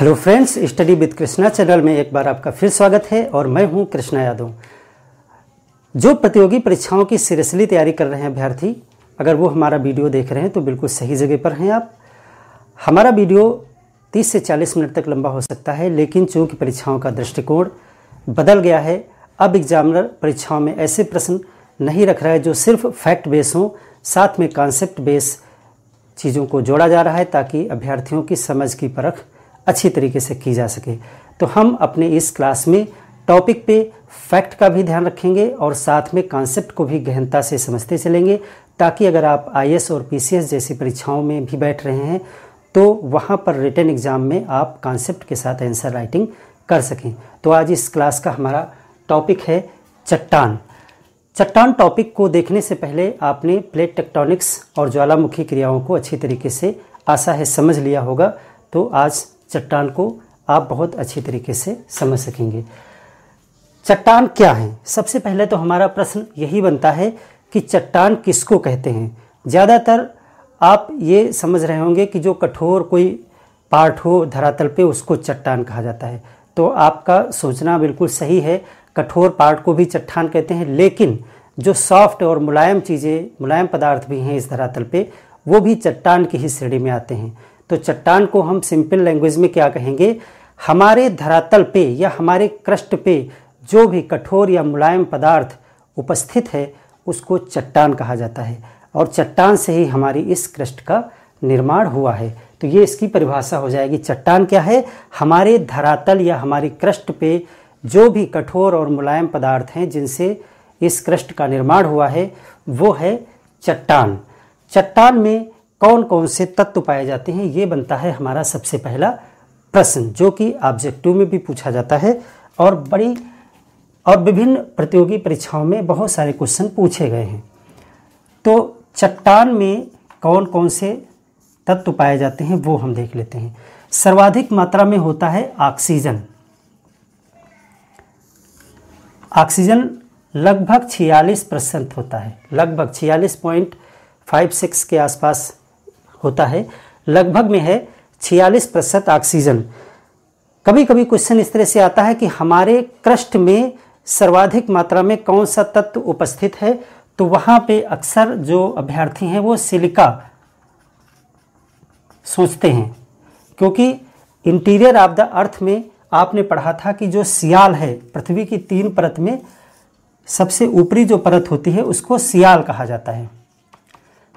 hello friends study with Krishna channel में एक बार आपका फिर स्वागत है और मैं हूं कृष्णा यादव जो प्रतियोगी परीक्षाओं की सीरियसली तैयारी कर रहे हैं अभ्यर्थी अगर वो हमारा वीडियो देख रहे हैं तो बिल्कुल सही जगह पर हैं आप हमारा वीडियो 30 से 40 मिनट तक लंबा हो सकता है लेकिन चूँकि परीक्षाओं का दृष्टिकोण बदल गया है अब एग्जामिनर परीक्षाओं में ऐसे प्रश्न नहीं रख रहा है जो सिर्फ फैक्ट बेस हों साथ में कॉन्सेप्ट बेस चीज़ों को जोड़ा जा रहा है ताकि अभ्यर्थियों की समझ की परख अच्छी तरीके से की जा सके तो हम अपने इस क्लास में टॉपिक पे फैक्ट का भी ध्यान रखेंगे और साथ में कॉन्सेप्ट को भी गहनता से समझते चलेंगे ताकि अगर आप आई और पी जैसी परीक्षाओं में भी बैठ रहे हैं तो वहाँ पर रिटर्न एग्ज़ाम में आप कॉन्सेप्ट के साथ आंसर राइटिंग कर सकें तो आज इस क्लास का हमारा टॉपिक है चट्टान चट्टान टॉपिक को देखने से पहले आपने प्लेट टेक्टोनिक्स और ज्वालामुखी क्रियाओं को अच्छी तरीके से आशा है समझ लिया होगा तो आज चट्टान को आप बहुत अच्छी तरीके से समझ सकेंगे चट्टान क्या है सबसे पहले तो हमारा प्रश्न यही बनता है कि चट्टान किसको कहते हैं ज़्यादातर आप ये समझ रहे होंगे कि जो कठोर कोई पार्ट हो धरातल पे उसको चट्टान कहा जाता है तो आपका सोचना बिल्कुल सही है कठोर पार्ट को भी चट्टान कहते हैं लेकिन जो सॉफ्ट और मुलायम चीज़ें मुलायम पदार्थ भी हैं इस धरातल पे वो भी चट्टान की ही श्रेणी में आते हैं तो चट्टान को हम सिंपल लैंग्वेज में क्या कहेंगे हमारे धरातल पे या हमारे क्रस्ट पे जो भी कठोर या मुलायम पदार्थ उपस्थित है उसको चट्टान कहा जाता है और चट्टान से ही हमारी इस क्रस्ट का निर्माण हुआ है तो ये इसकी परिभाषा हो जाएगी चट्टान क्या है हमारे धरातल या हमारी क्रस्ट पे जो भी कठोर और मुलायम पदार्थ हैं जिनसे इस क्रस्ट का निर्माण हुआ है वो है चट्टान चट्टान में कौन कौन से तत्व पाए जाते हैं ये बनता है हमारा सबसे पहला प्रश्न जो कि ऑब्जेक्टिव में भी पूछा जाता है और बड़ी और विभिन्न प्रतियोगी परीक्षाओं में बहुत सारे क्वेश्चन पूछे गए हैं तो चट्टान में कौन कौन से तत्व पाए जाते हैं वो हम देख लेते हैं सर्वाधिक मात्रा में होता है ऑक्सीजन ऑक्सीजन लगभग 46 परसेंट होता है लगभग 46.56 के आसपास होता है लगभग में है छियालीस प्रतिशत ऑक्सीजन कभी कभी क्वेश्चन इस तरह से आता है कि हमारे क्रस्ट में सर्वाधिक मात्रा में कौन सा तत्व उपस्थित है तो वहाँ पे अक्सर जो अभ्यर्थी हैं वो सिलिका सोचते हैं क्योंकि इंटीरियर ऑफ द अर्थ में आपने पढ़ा था कि जो सियाल है पृथ्वी की तीन परत में सबसे ऊपरी जो परत होती है उसको सियाल कहा जाता है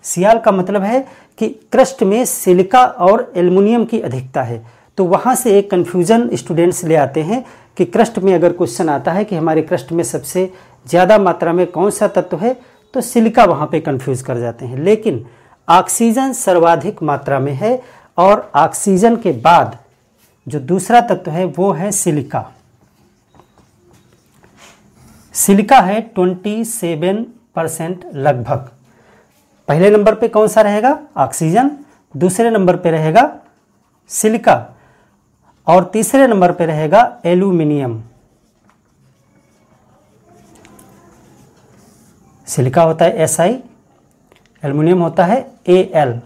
सियाल का मतलब है कि क्रस्ट में सिलिका और एल्युमिनियम की अधिकता है तो वहाँ से एक कन्फ्यूज़न स्टूडेंट्स ले आते हैं कि क्रस्ट में अगर क्वेश्चन आता है कि हमारे क्रस्ट में सबसे ज़्यादा मात्रा में कौन सा तत्व है तो सिलिका वहाँ पे कन्फ्यूज़ कर जाते हैं लेकिन ऑक्सीजन सर्वाधिक मात्रा में है और ऑक्सीजन के बाद जो दूसरा तत्व है वो है सिलिका सिलिका है 27 परसेंट लगभग पहले नंबर पे कौन सा रहेगा ऑक्सीजन दूसरे नंबर पे रहेगा सिलिका और तीसरे नंबर पे रहेगा एल्यूमिनियम सिलिका होता है एस आई एल्यूमिनियम होता है ए एल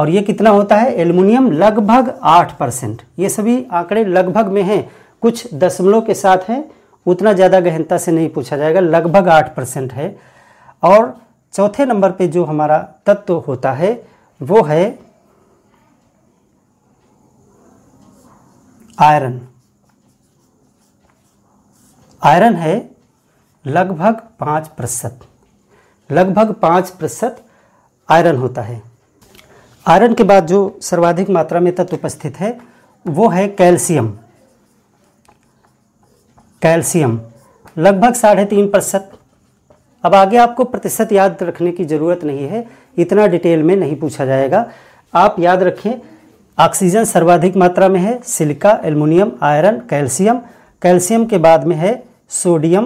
और ये कितना होता है एल्यूमिनियम लगभग आठ परसेंट ये सभी आंकड़े लगभग में हैं कुछ दशमलव के साथ हैं उतना ज़्यादा गहनता से नहीं पूछा जाएगा लगभग आठ परसेंट है और चौथे नंबर पे जो हमारा तत्व होता है वो है आयरन आयरन है लगभग पाँच प्रतिशत लगभग पाँच प्रतिशत आयरन होता है आयरन के बाद जो सर्वाधिक मात्रा में तत्व उपस्थित है वो है कैल्शियम कैल्शियम लगभग साढ़े तीन प्रतिशत अब आगे आपको प्रतिशत याद रखने की ज़रूरत नहीं है इतना डिटेल में नहीं पूछा जाएगा आप याद रखें ऑक्सीजन सर्वाधिक मात्रा में है silica aluminium iron calcium calcium के बाद में है सोडियम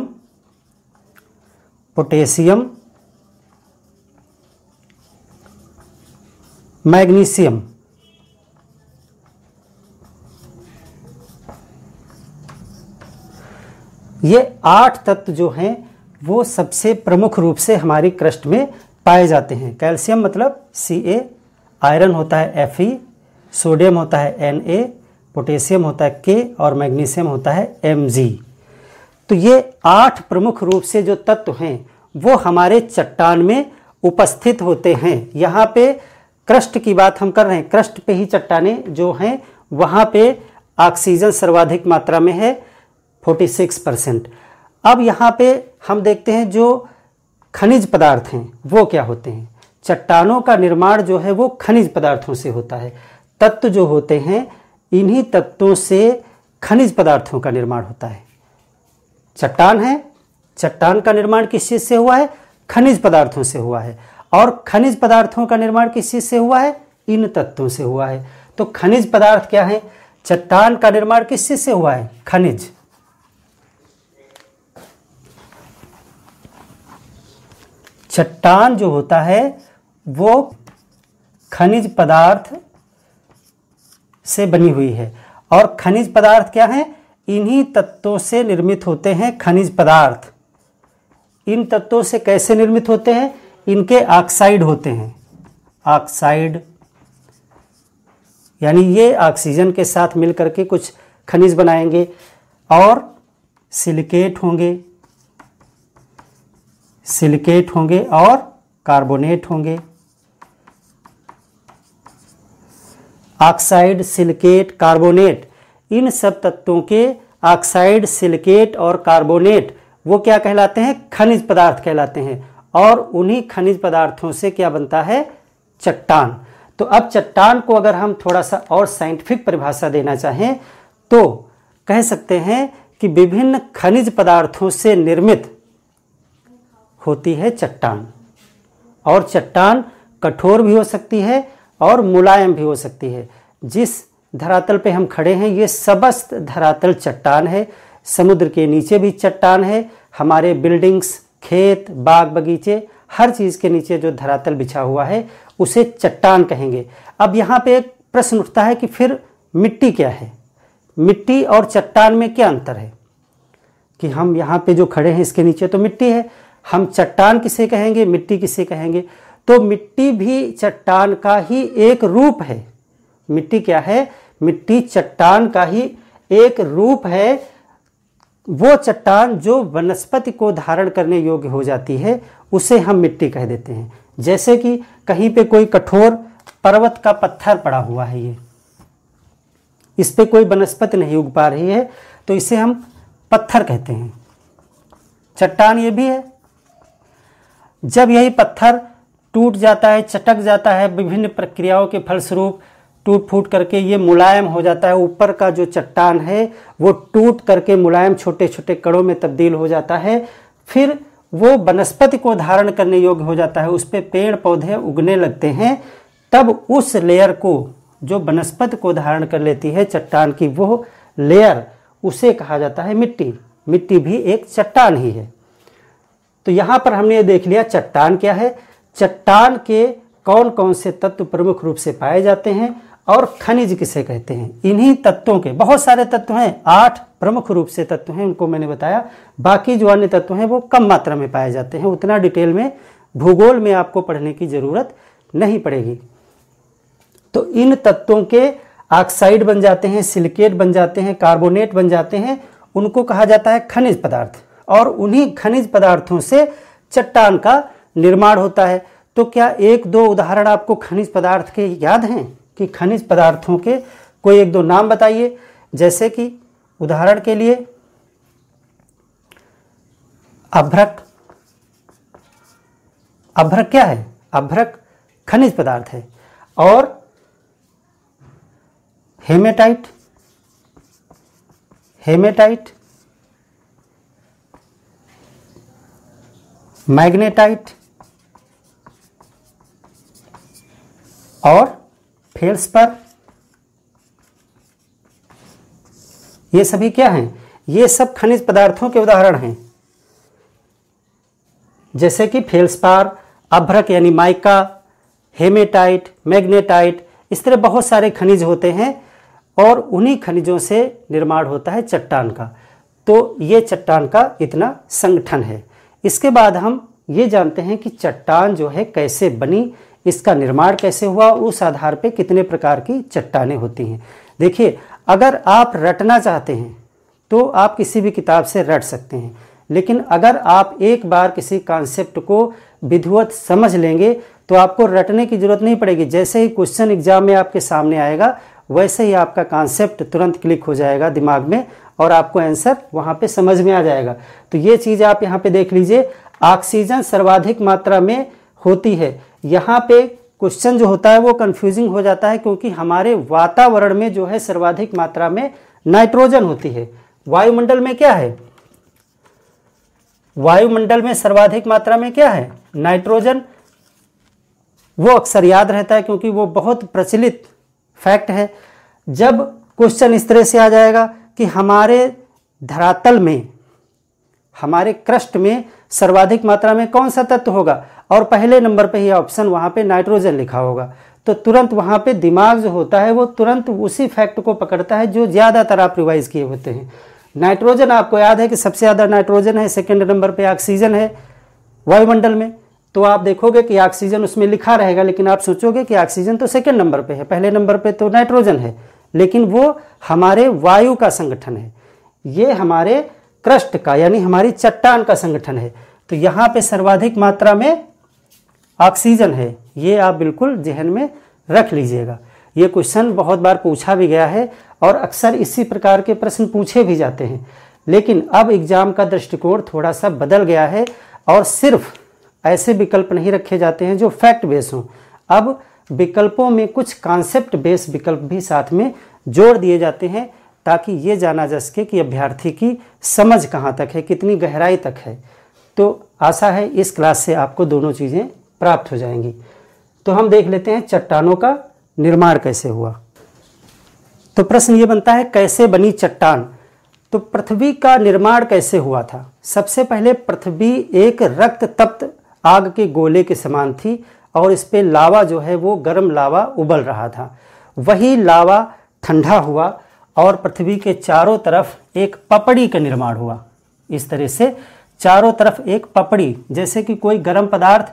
पोटेशियम मैग्नीशियम ये आठ तत्व जो हैं वो सबसे प्रमुख रूप से हमारे क्रस्ट में पाए जाते हैं कैल्शियम मतलब सी ए आयरन होता है एफ ई सोडियम होता है एन ए पोटेशियम होता है के और मैग्नीशियम होता है एम जी तो ये आठ प्रमुख रूप से जो तत्व हैं वो हमारे चट्टान में उपस्थित होते हैं यहाँ पे क्रस्ट की बात हम कर रहे हैं क्रस्ट पे ही चट्टाने जो हैं वहाँ पे ऑक्सीजन सर्वाधिक मात्रा में है 46 परसेंट अब यहाँ पे हम देखते हैं जो खनिज पदार्थ हैं वो क्या होते हैं चट्टानों का निर्माण जो है वो खनिज पदार्थों से होता है तत्व जो होते हैं इन्हीं तत्वों से खनिज पदार्थों का निर्माण होता है चट्टान है चट्टान का निर्माण किस चीज़ से हुआ है खनिज पदार्थों से हुआ है और खनिज पदार्थों का निर्माण किस चीज़ से हुआ है इन तत्वों से हुआ है तो खनिज पदार्थ क्या है चट्टान का निर्माण किस चीज़ से हुआ है खनिज चट्टान जो होता है वो खनिज पदार्थ से बनी हुई है और खनिज पदार्थ क्या है इन्हीं तत्वों से निर्मित होते हैं खनिज पदार्थ इन तत्वों से कैसे निर्मित होते हैं इनके ऑक्साइड होते हैं ऑक्साइड यानी ये ऑक्सीजन के साथ मिल करके कुछ खनिज बनाएंगे और सिलिकेट होंगे सिलिकेट होंगे और कार्बोनेट होंगे ऑक्साइड सिलिकेट कार्बोनेट इन सब तत्वों के ऑक्साइड सिलिकेट और कार्बोनेट वो क्या कहलाते हैं खनिज पदार्थ कहलाते हैं और उन्हीं खनिज पदार्थों से क्या बनता है चट्टान तो अब चट्टान को अगर हम थोड़ा सा और साइंटिफिक परिभाषा देना चाहें तो कह सकते हैं कि विभिन्न खनिज पदार्थों से निर्मित होती है चट्टान और चट्टान कठोर भी हो सकती है और मुलायम भी हो सकती है जिस धरातल पे हम खड़े हैं ये सबस्त धरातल चट्टान है समुद्र के नीचे भी चट्टान है हमारे बिल्डिंग्स खेत बाग बगीचे हर चीज़ के नीचे जो धरातल बिछा हुआ है उसे चट्टान कहेंगे अब यहाँ पे एक प्रश्न उठता है कि फिर मिट्टी क्या है मिट्टी और चट्टान में क्या अंतर है कि हम यहाँ पे जो खड़े हैं इसके नीचे तो मिट्टी है हम चट्टान किसे कहेंगे मिट्टी किसे कहेंगे तो मिट्टी भी चट्टान का ही एक रूप है मिट्टी क्या है मिट्टी चट्टान का ही एक रूप है वो चट्टान जो वनस्पति को धारण करने योग्य हो जाती है उसे हम मिट्टी कह देते हैं जैसे कि कहीं पे कोई कठोर पर्वत का पत्थर पड़ा हुआ है ये इस पे कोई वनस्पति नहीं उग पा रही है तो इसे हम पत्थर कहते हैं चट्टान ये भी है जब यही पत्थर टूट जाता है चटक जाता है विभिन्न प्रक्रियाओं के फलस्वरूप टूट फूट करके ये मुलायम हो जाता है ऊपर का जो चट्टान है वो टूट करके मुलायम छोटे छोटे कड़ों में तब्दील हो जाता है फिर वो वनस्पति को धारण करने योग्य हो जाता है उस पर पे पेड़ पौधे उगने लगते हैं तब उस लेयर को जो वनस्पति को धारण कर लेती है चट्टान की वो लेयर उसे कहा जाता है मिट्टी मिट्टी भी एक चट्टान ही है तो यहां पर हमने ये देख लिया चट्टान क्या है चट्टान के कौन कौन से तत्व प्रमुख रूप से पाए जाते हैं और खनिज किसे कहते हैं इन्हीं तत्वों के बहुत सारे तत्व हैं आठ प्रमुख रूप से तत्व हैं उनको मैंने बताया बाकी जो अन्य तत्व हैं वो कम मात्रा में पाए जाते हैं उतना डिटेल में भूगोल में आपको पढ़ने की ज़रूरत नहीं पड़ेगी तो इन तत्वों के ऑक्साइड बन जाते हैं सिलिकेट बन जाते हैं कार्बोनेट बन जाते हैं उनको कहा जाता है खनिज पदार्थ और उन्हीं खनिज पदार्थों से चट्टान का निर्माण होता है तो क्या एक दो उदाहरण आपको खनिज पदार्थ के याद हैं कि खनिज पदार्थों के कोई एक दो नाम बताइए जैसे कि उदाहरण के लिए अभ्रक अभ्रक क्या है अभ्रक खनिज पदार्थ है और हेमेटाइट हेमेटाइट मैग्नेटाइट और फेल्स पर ये सभी क्या हैं ये सब खनिज पदार्थों के उदाहरण हैं जैसे कि फेल्सपार अभ्रक यानी माइका हेमेटाइट मैग्नेटाइट इस तरह बहुत सारे खनिज होते हैं और उन्हीं खनिजों से निर्माण होता है चट्टान का तो ये चट्टान का इतना संगठन है इसके बाद हम ये जानते हैं कि चट्टान जो है कैसे बनी इसका निर्माण कैसे हुआ उस आधार पे कितने प्रकार की चट्टाने होती हैं देखिए अगर आप रटना चाहते हैं तो आप किसी भी किताब से रट सकते हैं लेकिन अगर आप एक बार किसी कॉन्सेप्ट को विधिवत समझ लेंगे तो आपको रटने की ज़रूरत नहीं पड़ेगी जैसे ही क्वेश्चन एग्जाम में आपके सामने आएगा वैसे ही आपका कॉन्सेप्ट तुरंत क्लिक हो जाएगा दिमाग में और आपको आंसर वहाँ पे समझ में आ जाएगा तो ये चीज़ आप यहाँ पे देख लीजिए ऑक्सीजन सर्वाधिक मात्रा में होती है यहाँ पे क्वेश्चन जो होता है वो कंफ्यूजिंग हो जाता है क्योंकि हमारे वातावरण में जो है सर्वाधिक मात्रा में नाइट्रोजन होती है वायुमंडल में क्या है वायुमंडल में सर्वाधिक मात्रा में क्या है नाइट्रोजन वो अक्सर याद रहता है क्योंकि वो बहुत प्रचलित फैक्ट है जब क्वेश्चन इस तरह से आ जाएगा कि हमारे धरातल में हमारे क्रस्ट में सर्वाधिक मात्रा में कौन सा तत्व होगा और पहले नंबर पे ही ऑप्शन वहाँ पे नाइट्रोजन लिखा होगा तो तुरंत वहाँ पे दिमाग जो होता है वो तुरंत उसी फैक्ट को पकड़ता है जो ज़्यादातर आप रिवाइज किए होते हैं नाइट्रोजन आपको याद है कि सबसे ज़्यादा नाइट्रोजन है सेकेंड नंबर पर ऑक्सीजन है वायुमंडल में तो आप देखोगे कि ऑक्सीजन उसमें लिखा रहेगा लेकिन आप सोचोगे कि ऑक्सीजन तो सेकेंड नंबर पर है पहले नंबर पर तो नाइट्रोजन है लेकिन वो हमारे वायु का संगठन है ये हमारे क्रस्ट का यानी हमारी चट्टान का संगठन है तो यहाँ पे सर्वाधिक मात्रा में ऑक्सीजन है ये आप बिल्कुल जहन में रख लीजिएगा ये क्वेश्चन बहुत बार पूछा भी गया है और अक्सर इसी प्रकार के प्रश्न पूछे भी जाते हैं लेकिन अब एग्जाम का दृष्टिकोण थोड़ा सा बदल गया है और सिर्फ ऐसे विकल्प नहीं रखे जाते हैं जो फैक्ट बेस हों अब विकल्पों में कुछ कॉन्सेप्ट बेस विकल्प भी साथ में जोड़ दिए जाते हैं ताकि ये जाना जा सके कि अभ्यर्थी की समझ कहाँ तक है कितनी गहराई तक है तो आशा है इस क्लास से आपको दोनों चीज़ें प्राप्त हो जाएंगी तो हम देख लेते हैं चट्टानों का निर्माण कैसे हुआ तो प्रश्न ये बनता है कैसे बनी चट्टान तो पृथ्वी का निर्माण कैसे हुआ था सबसे पहले पृथ्वी एक रक्त तप्त आग के गोले के समान थी और इस पर लावा जो है वो गर्म लावा उबल रहा था वही लावा ठंडा हुआ और पृथ्वी के चारों तरफ एक पपड़ी का निर्माण हुआ इस तरह से चारों तरफ एक पपड़ी जैसे कि कोई गर्म पदार्थ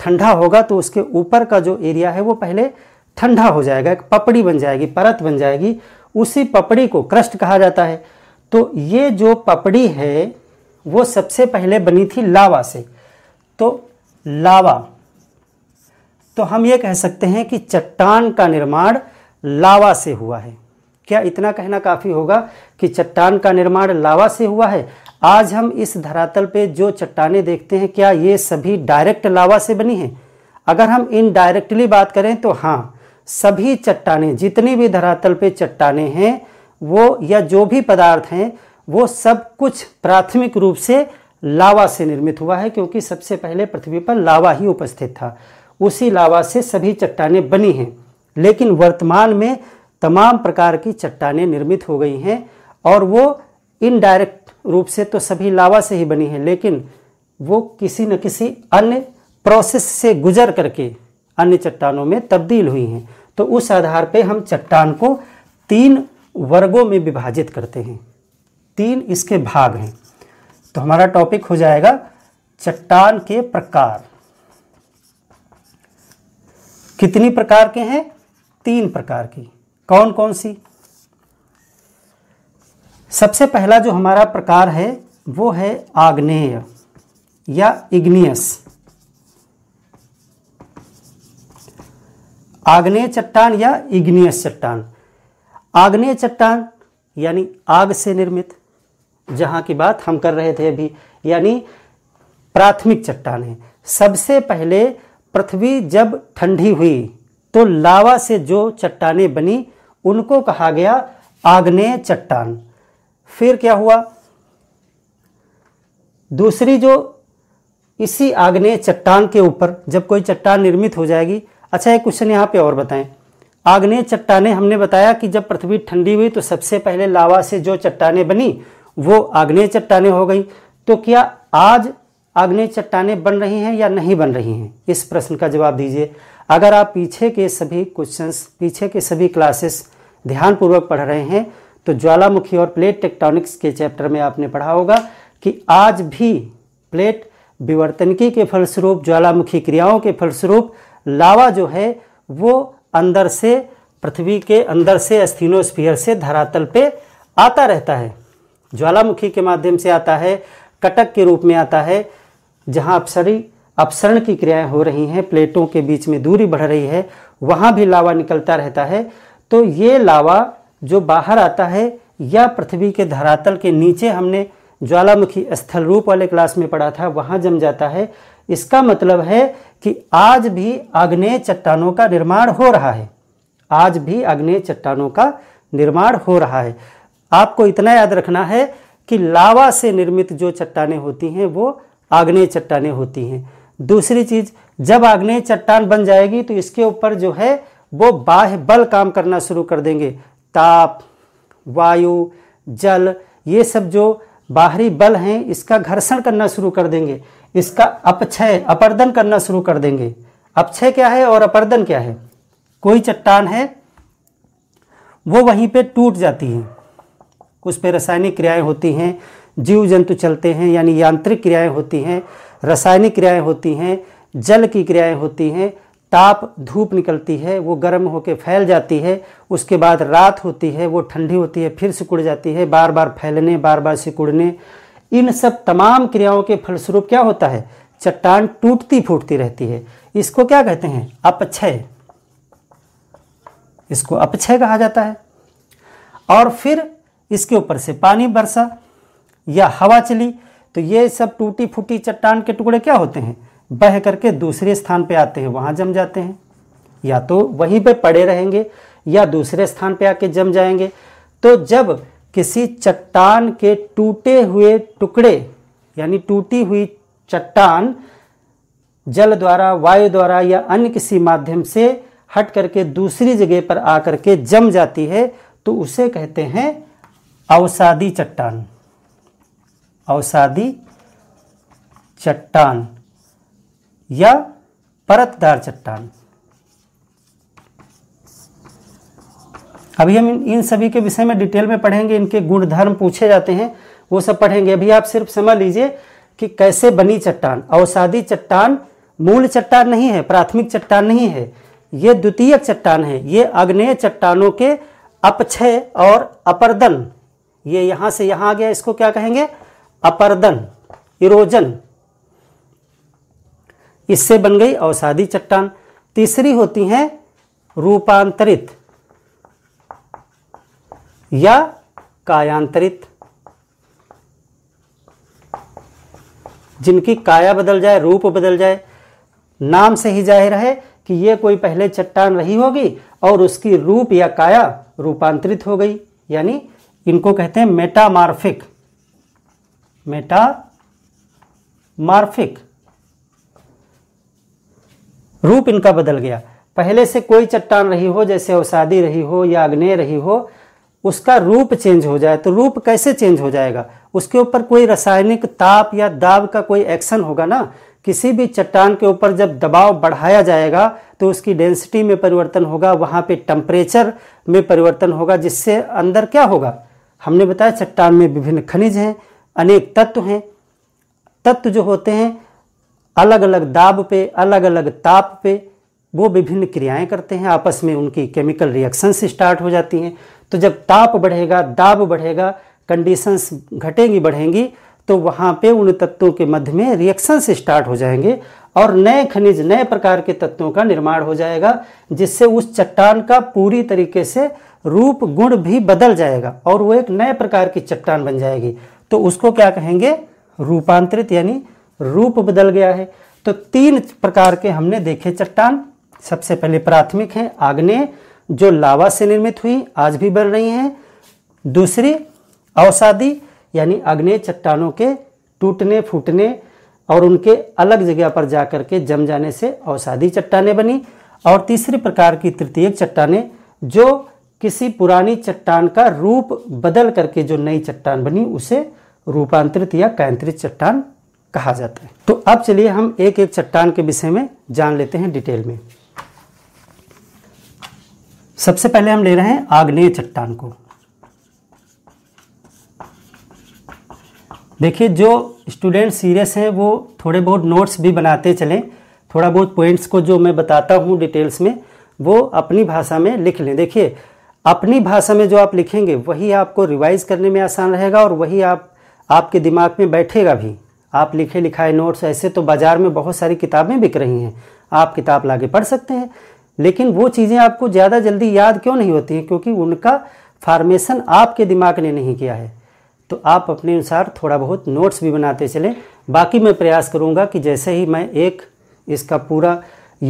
ठंडा होगा तो उसके ऊपर का जो एरिया है वो पहले ठंडा हो जाएगा एक पपड़ी बन जाएगी परत बन जाएगी उसी पपड़ी को क्रस्ट कहा जाता है तो ये जो पपड़ी है वो सबसे पहले बनी थी लावा से तो लावा तो हम ये कह सकते हैं कि चट्टान का निर्माण लावा से हुआ है क्या इतना कहना काफ़ी होगा कि चट्टान का निर्माण लावा से हुआ है आज हम इस धरातल पे जो चट्टाने देखते हैं क्या ये सभी डायरेक्ट लावा से बनी हैं अगर हम इनडायरेक्टली बात करें तो हाँ सभी चट्टाने जितनी भी धरातल पे चट्टाने हैं वो या जो भी पदार्थ हैं वो सब कुछ प्राथमिक रूप से लावा से निर्मित हुआ है क्योंकि सबसे पहले पृथ्वी पर लावा ही उपस्थित था उसी लावा से सभी चट्टानें बनी हैं लेकिन वर्तमान में तमाम प्रकार की चट्टानें निर्मित हो गई हैं और वो इनडायरेक्ट रूप से तो सभी लावा से ही बनी हैं लेकिन वो किसी न किसी अन्य प्रोसेस से गुजर करके अन्य चट्टानों में तब्दील हुई हैं तो उस आधार पे हम चट्टान को तीन वर्गों में विभाजित करते हैं तीन इसके भाग हैं तो हमारा टॉपिक हो जाएगा चट्टान के प्रकार कितनी प्रकार के हैं तीन प्रकार की कौन कौन सी सबसे पहला जो हमारा प्रकार है वो है आग्नेय या इग्नियस आग्नेय चट्टान या इग्नियस चट्टान आग्नेय चट्टान यानी आग से निर्मित जहां की बात हम कर रहे थे अभी यानी प्राथमिक चट्टान है सबसे पहले पृथ्वी जब ठंडी हुई तो लावा से जो चट्टाने बनी उनको कहा गया आग्नेय चट्टान फिर क्या हुआ दूसरी जो इसी आग्नेय चट्टान के ऊपर जब कोई चट्टान निर्मित हो जाएगी अच्छा एक क्वेश्चन यहाँ पे और बताएं आग्नेय चट्टाने हमने बताया कि जब पृथ्वी ठंडी हुई तो सबसे पहले लावा से जो चट्टाने बनी वो आग्नेय चट्टाने हो गई तो क्या आज आग्नेय चट्टाने बन रही हैं या नहीं बन रही हैं इस प्रश्न का जवाब दीजिए अगर आप पीछे के सभी क्वेश्चंस पीछे के सभी क्लासेस ध्यानपूर्वक पढ़ रहे हैं तो ज्वालामुखी और प्लेट टेक्टोनिक्स के चैप्टर में आपने पढ़ा होगा कि आज भी प्लेट विवर्तनिकी के फलस्वरूप ज्वालामुखी क्रियाओं के फलस्वरूप लावा जो है वो अंदर से पृथ्वी के अंदर से अस्थिनोस्फियर से धरातल पे आता रहता है ज्वालामुखी के माध्यम से आता है कटक के रूप में आता है जहां अपसरी अपसरण की क्रियाएं हो रही हैं प्लेटों के बीच में दूरी बढ़ रही है वहां भी लावा निकलता रहता है तो ये लावा जो बाहर आता है या पृथ्वी के धरातल के नीचे हमने ज्वालामुखी स्थल रूप वाले क्लास में पढ़ा था वहां जम जाता है इसका मतलब है कि आज भी आग्नेय चट्टानों का निर्माण हो रहा है आज भी आग्नेय चट्टानों का निर्माण हो रहा है आपको इतना याद रखना है कि लावा से निर्मित जो चट्टाने होती हैं वो आग्नेय चट्टानें होती हैं दूसरी चीज़ जब आग्नेय चट्टान बन जाएगी तो इसके ऊपर जो है वो बाह्य बल काम करना शुरू कर देंगे ताप वायु जल ये सब जो बाहरी बल हैं इसका घर्षण करना शुरू कर देंगे इसका अपक्षय अपर्दन करना शुरू कर देंगे अपक्षय क्या है और अपर्दन क्या है कोई चट्टान है वो वहीं पे टूट जाती है उस पर रासायनिक क्रियाएं होती हैं जीव जंतु चलते हैं यानी यांत्रिक क्रियाएं होती हैं रासायनिक क्रियाएं होती हैं जल की क्रियाएं होती हैं ताप धूप निकलती है वो गर्म होकर फैल जाती है उसके बाद रात होती है वो ठंडी होती है फिर सिकुड़ जाती है बार बार फैलने बार बार सिकुड़ने इन सब तमाम क्रियाओं के फलस्वरूप क्या होता है चट्टान टूटती फूटती रहती है इसको क्या कहते हैं अपक्षय इसको अपक्षय कहा जाता है और फिर इसके ऊपर से पानी बरसा या हवा चली तो ये सब टूटी फूटी चट्टान के टुकड़े क्या होते हैं बह करके दूसरे स्थान पे आते हैं वहाँ जम जाते हैं या तो वहीं पे पड़े रहेंगे या दूसरे स्थान पे आके जम जाएंगे तो जब किसी चट्टान के टूटे हुए टुकड़े यानी टूटी हुई चट्टान जल द्वारा वायु द्वारा या अन्य किसी माध्यम से हट करके दूसरी जगह पर आकर के जम जाती है तो उसे कहते हैं अवसादी चट्टान अवसादी चट्टान या परतदार चट्टान अभी हम इन सभी के विषय में डिटेल में पढ़ेंगे इनके गुण धर्म पूछे जाते हैं वो सब पढ़ेंगे अभी आप सिर्फ समझ लीजिए कि कैसे बनी चट्टान अवसादी चट्टान मूल चट्टान नहीं है प्राथमिक चट्टान नहीं है ये द्वितीय चट्टान है ये अग्नेय चट्टानों के अपक्षय और अपरदन ये यहां से यहां आ गया इसको क्या कहेंगे अपरदन इरोजन इससे बन गई अवसादी चट्टान तीसरी होती हैं रूपांतरित या कायांतरित जिनकी काया बदल जाए रूप बदल जाए नाम से ही जाहिर है कि यह कोई पहले चट्टान रही होगी और उसकी रूप या काया रूपांतरित हो गई यानी इनको कहते हैं मेटामार्फिक मेटामार्फिक रूप इनका बदल गया पहले से कोई चट्टान रही हो जैसे अवसादी रही हो या अग्नेय रही हो उसका रूप चेंज हो जाए तो रूप कैसे चेंज हो जाएगा उसके ऊपर कोई रासायनिक ताप या दाब का कोई एक्शन होगा ना किसी भी चट्टान के ऊपर जब दबाव बढ़ाया जाएगा तो उसकी डेंसिटी में परिवर्तन होगा वहां पे टेम्परेचर में परिवर्तन होगा जिससे अंदर क्या होगा हमने बताया चट्टान में विभिन्न खनिज हैं अनेक तत्व हैं तत्व जो होते हैं अलग अलग दाब पे अलग अलग ताप पे वो विभिन्न क्रियाएं करते हैं आपस में उनकी केमिकल रिएक्शन से स्टार्ट हो जाती हैं तो जब ताप बढ़ेगा दाब बढ़ेगा कंडीशंस घटेंगी बढ़ेंगी तो वहाँ पे उन तत्वों के मध्य में रिएक्शन से स्टार्ट हो जाएंगे और नए खनिज नए प्रकार के तत्वों का निर्माण हो जाएगा जिससे उस चट्टान का पूरी तरीके से रूप गुण भी बदल जाएगा और वो एक नए प्रकार की चट्टान बन जाएगी तो उसको क्या कहेंगे रूपांतरित यानी रूप बदल गया है तो तीन प्रकार के हमने देखे चट्टान सबसे पहले प्राथमिक है आग्नेय जो लावा से निर्मित हुई आज भी बन रही हैं दूसरी अवसादी यानी आग्नेय चट्टानों के टूटने फूटने और उनके अलग जगह पर जाकर के जम जाने से अवसादी चट्टाने बनी और तीसरे प्रकार की तृतीय चट्टाने जो किसी पुरानी चट्टान का रूप बदल करके जो नई चट्टान बनी उसे रूपांतरित या कैंत्रित चट्टान कहा जाता है तो अब चलिए हम एक एक चट्टान के विषय में जान लेते हैं डिटेल में सबसे पहले हम ले रहे हैं आग्नेय चट्टान को देखिए जो स्टूडेंट सीरियस हैं वो थोड़े बहुत नोट्स भी बनाते चलें थोड़ा बहुत पॉइंट्स को जो मैं बताता हूँ डिटेल्स में वो अपनी भाषा में लिख लें देखिए अपनी भाषा में जो आप लिखेंगे वही आपको रिवाइज करने में आसान रहेगा और वही आप आपके दिमाग में बैठेगा भी आप लिखे लिखाए नोट्स ऐसे तो बाज़ार में बहुत सारी किताबें बिक रही हैं आप किताब लाके पढ़ सकते हैं लेकिन वो चीज़ें आपको ज़्यादा जल्दी याद क्यों नहीं होती हैं क्योंकि उनका फार्मेशन आपके दिमाग ने नहीं किया है तो आप अपने अनुसार थोड़ा बहुत नोट्स भी बनाते चलें बाकी मैं प्रयास करूँगा कि जैसे ही मैं एक इसका पूरा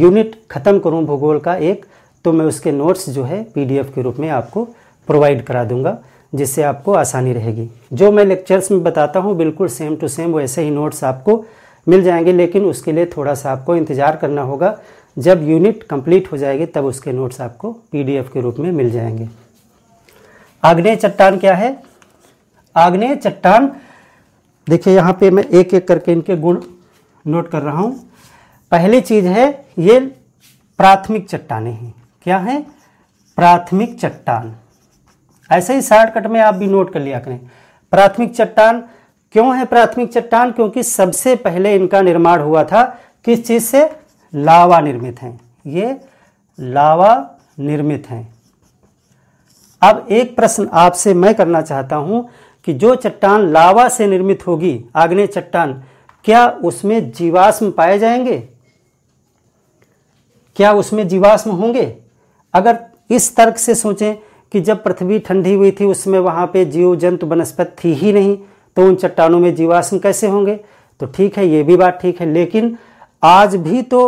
यूनिट ख़त्म करूँ भूगोल का एक तो मैं उसके नोट्स जो है पीडीएफ के रूप में आपको प्रोवाइड करा दूँगा जिससे आपको आसानी रहेगी जो मैं लेक्चर्स में बताता हूँ बिल्कुल सेम टू सेम वैसे ही नोट्स आपको मिल जाएंगे लेकिन उसके लिए थोड़ा सा आपको इंतज़ार करना होगा जब यूनिट कंप्लीट हो जाएगी तब उसके नोट्स आपको पीडीएफ के रूप में मिल जाएंगे आग्नेय चट्टान क्या है आग्नेय चट्टान देखिए यहाँ पे मैं एक एक करके इनके गुण नोट कर रहा हूँ पहली चीज़ है ये प्राथमिक चट्टाने हैं क्या है प्राथमिक चट्टान ऐसे ही शॉर्टकट में आप भी नोट कर लिया करें प्राथमिक चट्टान क्यों है प्राथमिक चट्टान क्योंकि सबसे पहले इनका निर्माण हुआ था किस चीज़ से लावा निर्मित हैं ये लावा निर्मित हैं अब एक प्रश्न आपसे मैं करना चाहता हूं कि जो चट्टान लावा से निर्मित होगी आग्नेय चट्टान क्या उसमें जीवाश्म पाए जाएंगे क्या उसमें जीवाश्म होंगे अगर इस तर्क से सोचें कि जब पृथ्वी ठंडी हुई थी उसमें वहां पे जीव जंतु वनस्पति थी ही नहीं तो उन चट्टानों में जीवाश्म कैसे होंगे तो ठीक है ये भी बात ठीक है लेकिन आज भी तो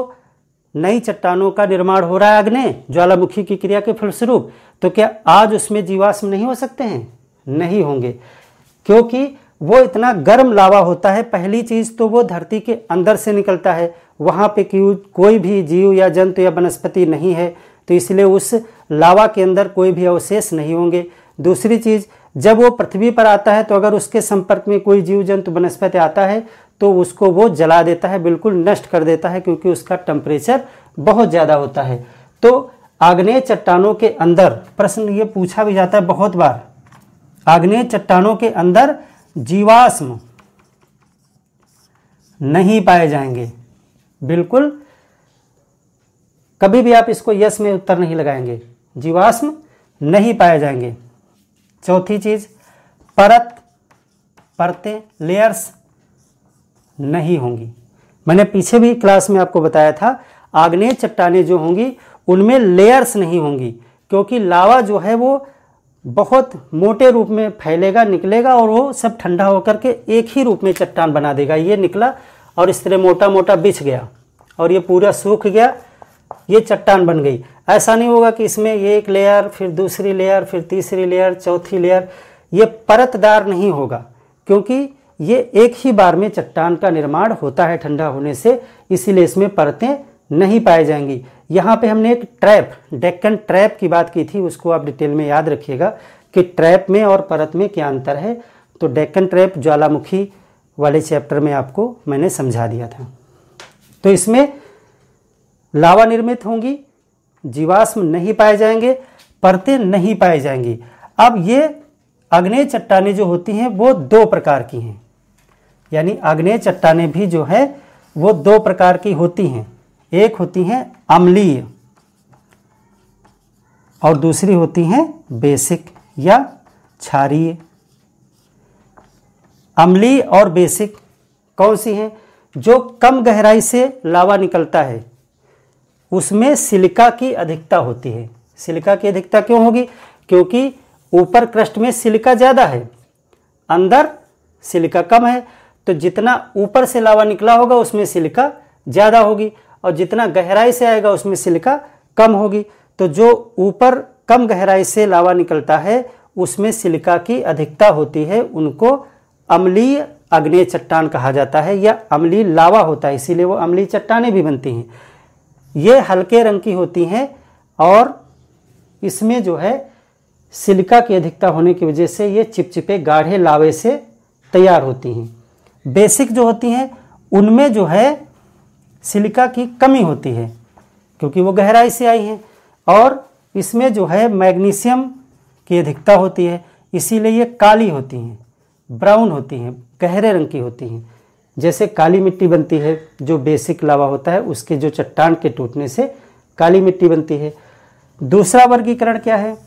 नई चट्टानों का निर्माण हो रहा है अग्नि ज्वालामुखी की क्रिया के फलस्वरूप तो क्या आज उसमें जीवाश्म नहीं हो सकते हैं नहीं होंगे क्योंकि वो इतना गर्म लावा होता है पहली चीज़ तो वो धरती के अंदर से निकलता है वहां पे कोई भी जीव या जंतु या वनस्पति नहीं है तो इसलिए उस लावा के अंदर कोई भी अवशेष नहीं होंगे दूसरी चीज़ जब वो पृथ्वी पर आता है तो अगर उसके संपर्क में कोई जीव जंतु वनस्पति आता है तो उसको वो जला देता है बिल्कुल नष्ट कर देता है क्योंकि उसका टेम्परेचर बहुत ज़्यादा होता है तो आग्नेय चट्टानों के अंदर प्रश्न ये पूछा भी जाता है बहुत बार आग्नेय चट्टानों के अंदर जीवाश्म नहीं पाए जाएंगे बिल्कुल कभी भी आप इसको यस में उत्तर नहीं लगाएंगे जीवाश्म नहीं पाए जाएंगे चौथी चीज परत परतें लेयर्स नहीं होंगी मैंने पीछे भी क्लास में आपको बताया था आग्नेय चट्टाने जो होंगी उनमें लेयर्स नहीं होंगी क्योंकि लावा जो है वो बहुत मोटे रूप में फैलेगा निकलेगा और वो सब ठंडा होकर के एक ही रूप में चट्टान बना देगा ये निकला और इस तरह मोटा मोटा बिछ गया और ये पूरा सूख गया ये चट्टान बन गई ऐसा नहीं होगा कि इसमें ये एक लेयर फिर दूसरी लेयर फिर तीसरी लेयर चौथी लेयर ये परतदार नहीं होगा क्योंकि ये एक ही बार में चट्टान का निर्माण होता है ठंडा होने से इसीलिए इसमें परतें नहीं पाई जाएंगी यहाँ पे हमने एक ट्रैप डेक्कन ट्रैप की बात की थी उसको आप डिटेल में याद रखिएगा कि ट्रैप में और परत में क्या अंतर है तो डेक्कन ट्रैप ज्वालामुखी वाले चैप्टर में आपको मैंने समझा दिया था तो इसमें लावा निर्मित होंगी जीवाश्म नहीं पाए जाएंगे परतें नहीं पाई जाएंगी अब ये अग्नेय चट्टाने जो होती हैं वो दो प्रकार की हैं यानी अग्नेय चट्टाने भी जो है वो दो प्रकार की होती हैं एक होती हैं अम्लीय और दूसरी होती हैं बेसिक या क्षारीय अम्लीय और बेसिक कौन सी हैं जो कम गहराई से लावा निकलता है उसमें सिलिका की अधिकता होती है सिलिका की अधिकता क्यों होगी क्योंकि ऊपर क्रस्ट में सिलिका ज़्यादा है अंदर सिलिका कम है तो जितना ऊपर से लावा निकला होगा उसमें सिलिका ज़्यादा होगी और जितना गहराई से आएगा उसमें सिलिका कम होगी तो जो ऊपर कम गहराई से लावा निकलता है उसमें सिलिका की अधिकता होती है उनको अम्लीय अग्नेय चट्टान कहा जाता है या अम्लीय लावा होता है इसीलिए वो अम्लीय चट्टाने भी बनती हैं ये हल्के रंग की होती हैं और इसमें जो है सिलिका की अधिकता होने की वजह से ये चिपचिपे गाढ़े लावे से तैयार होती हैं बेसिक जो होती हैं उनमें जो है सिलिका की कमी होती है क्योंकि वो गहराई से आई हैं और इसमें जो है मैग्नीशियम की अधिकता होती है इसीलिए ये काली होती हैं ब्राउन होती हैं गहरे रंग की होती हैं जैसे काली मिट्टी बनती है जो बेसिक लावा होता है उसके जो चट्टान के टूटने से काली मिट्टी बनती है दूसरा वर्गीकरण क्या है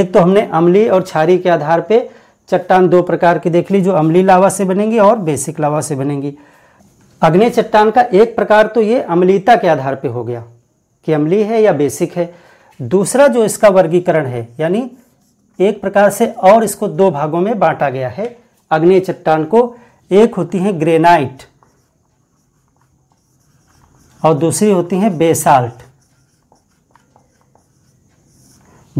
एक तो हमने अमली और छारी के आधार पे चट्टान दो प्रकार की देख ली जो अमली लावा से बनेंगी और बेसिक लावा से बनेंगी अग्नि चट्टान का एक प्रकार तो ये अम्लीता के आधार पे हो गया कि अमली है या बेसिक है दूसरा जो इसका वर्गीकरण है यानी एक प्रकार से और इसको दो भागों में बांटा गया है अग्नि चट्टान को एक होती है ग्रेनाइट और दूसरी होती है बेसाल्ट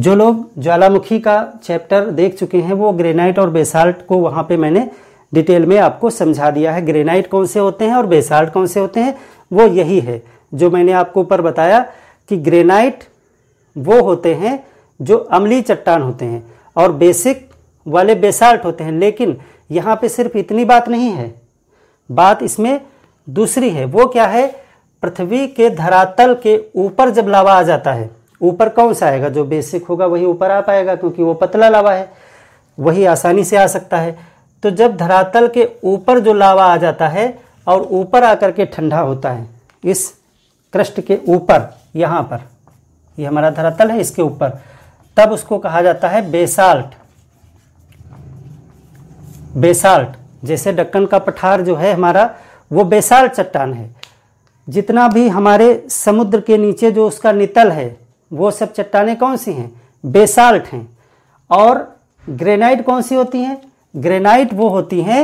जो लोग ज्वालामुखी का चैप्टर देख चुके हैं वो ग्रेनाइट और बेसाल्ट को वहां पे मैंने डिटेल में आपको समझा दिया है ग्रेनाइट कौन से होते हैं और बेसाल्ट कौन से होते हैं वो यही है जो मैंने आपको ऊपर बताया कि ग्रेनाइट वो होते हैं जो अमली चट्टान होते हैं और बेसिक वाले बेसाल्ट होते हैं लेकिन यहाँ पे सिर्फ इतनी बात नहीं है बात इसमें दूसरी है वो क्या है पृथ्वी के धरातल के ऊपर जब लावा आ जाता है ऊपर कौन सा आएगा जो बेसिक होगा वही ऊपर आ पाएगा क्योंकि वो पतला लावा है वही आसानी से आ सकता है तो जब धरातल के ऊपर जो लावा आ जाता है और ऊपर आकर के ठंडा होता है इस क्रस्ट के ऊपर यहाँ पर ये यह हमारा धरातल है इसके ऊपर तब उसको कहा जाता है बेसाल्ट बेसाल्ट जैसे डक्कन का पठार जो है हमारा वो बेसाल्ट चट्टान है जितना भी हमारे समुद्र के नीचे जो उसका नितल है वो सब चट्टाने कौन सी हैं बेसाल्ट हैं और ग्रेनाइट कौन सी होती हैं ग्रेनाइट वो होती हैं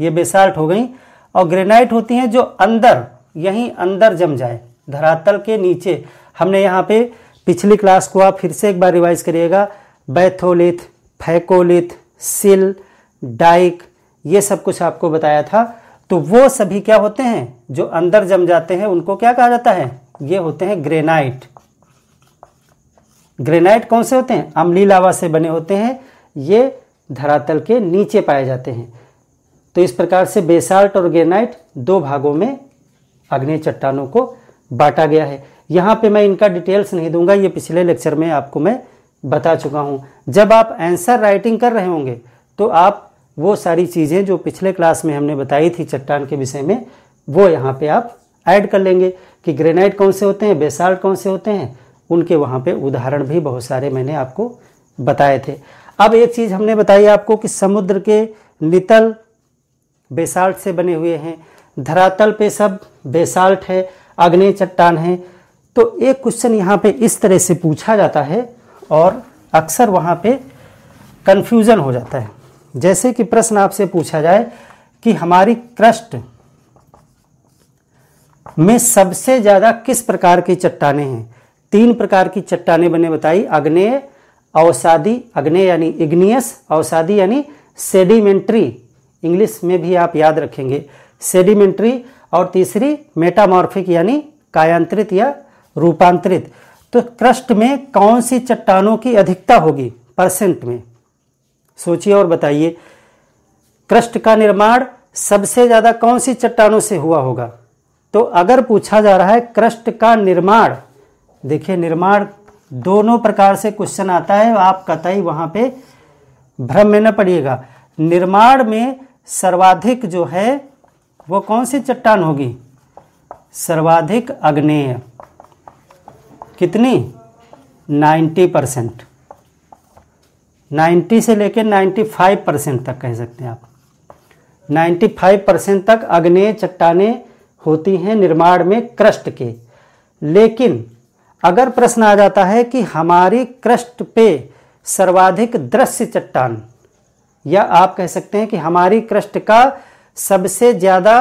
ये बेसाल्ट हो गई और ग्रेनाइट होती हैं जो अंदर यहीं अंदर जम जाए धरातल के नीचे हमने यहाँ पे पिछली क्लास को आप फिर से एक बार रिवाइज करिएगा बैथोलिथ फैकोलिथ सिल डाइक ये सब कुछ आपको बताया था तो वो सभी क्या होते हैं जो अंदर जम जाते हैं उनको क्या कहा जाता है ये होते हैं ग्रेनाइट ग्रेनाइट कौन से होते हैं अम्ली लावा से बने होते हैं ये धरातल के नीचे पाए जाते हैं तो इस प्रकार से बेसाल्ट और ग्रेनाइट दो भागों में अग्नि चट्टानों को बांटा गया है यहां पे मैं इनका डिटेल्स नहीं दूंगा ये पिछले लेक्चर में आपको मैं बता चुका हूं जब आप आंसर राइटिंग कर रहे होंगे तो आप वो सारी चीज़ें जो पिछले क्लास में हमने बताई थी चट्टान के विषय में वो यहाँ पे आप ऐड कर लेंगे कि ग्रेनाइट कौन से होते हैं बेसाल्ट कौन से होते हैं उनके वहाँ पे उदाहरण भी बहुत सारे मैंने आपको बताए थे अब एक चीज़ हमने बताई आपको कि समुद्र के नितल बेसाल्ट से बने हुए हैं धरातल पे सब बेसाल्ट है अग्नि चट्टान है तो एक क्वेश्चन यहाँ पे इस तरह से पूछा जाता है और अक्सर वहाँ पे कन्फ्यूज़न हो जाता है जैसे कि प्रश्न आपसे पूछा जाए कि हमारी क्रस्ट में सबसे ज़्यादा किस प्रकार की चट्टाने हैं तीन प्रकार की चट्टाने बने बताई अग्नेय अवसादी अग्नेय यानी इग्नियस अवसादी यानी सेडिमेंट्री इंग्लिश में भी आप याद रखेंगे सेडिमेंट्री और तीसरी मेटामॉर्फिक यानी कायांतरित या रूपांतरित तो क्रस्ट में कौन सी चट्टानों की अधिकता होगी परसेंट में सोचिए और बताइए क्रस्ट का निर्माण सबसे ज़्यादा कौन सी चट्टानों से हुआ होगा तो अगर पूछा जा रहा है क्रस्ट का निर्माण देखिए निर्माण दोनों प्रकार से क्वेश्चन आता है आप कतई वहां पे भ्रम में न पड़िएगा निर्माण में सर्वाधिक जो है वो कौन सी चट्टान होगी सर्वाधिक अग्नेय कितनी 90 परसेंट 90 से लेकर 95 परसेंट तक कह सकते हैं आप 95 परसेंट तक अग्नेय चट्टाने होती हैं निर्माण में क्रस्ट के लेकिन अगर प्रश्न आ जाता है कि हमारी क्रस्ट पे सर्वाधिक दृश्य चट्टान या आप कह सकते हैं कि हमारी क्रस्ट का सबसे ज़्यादा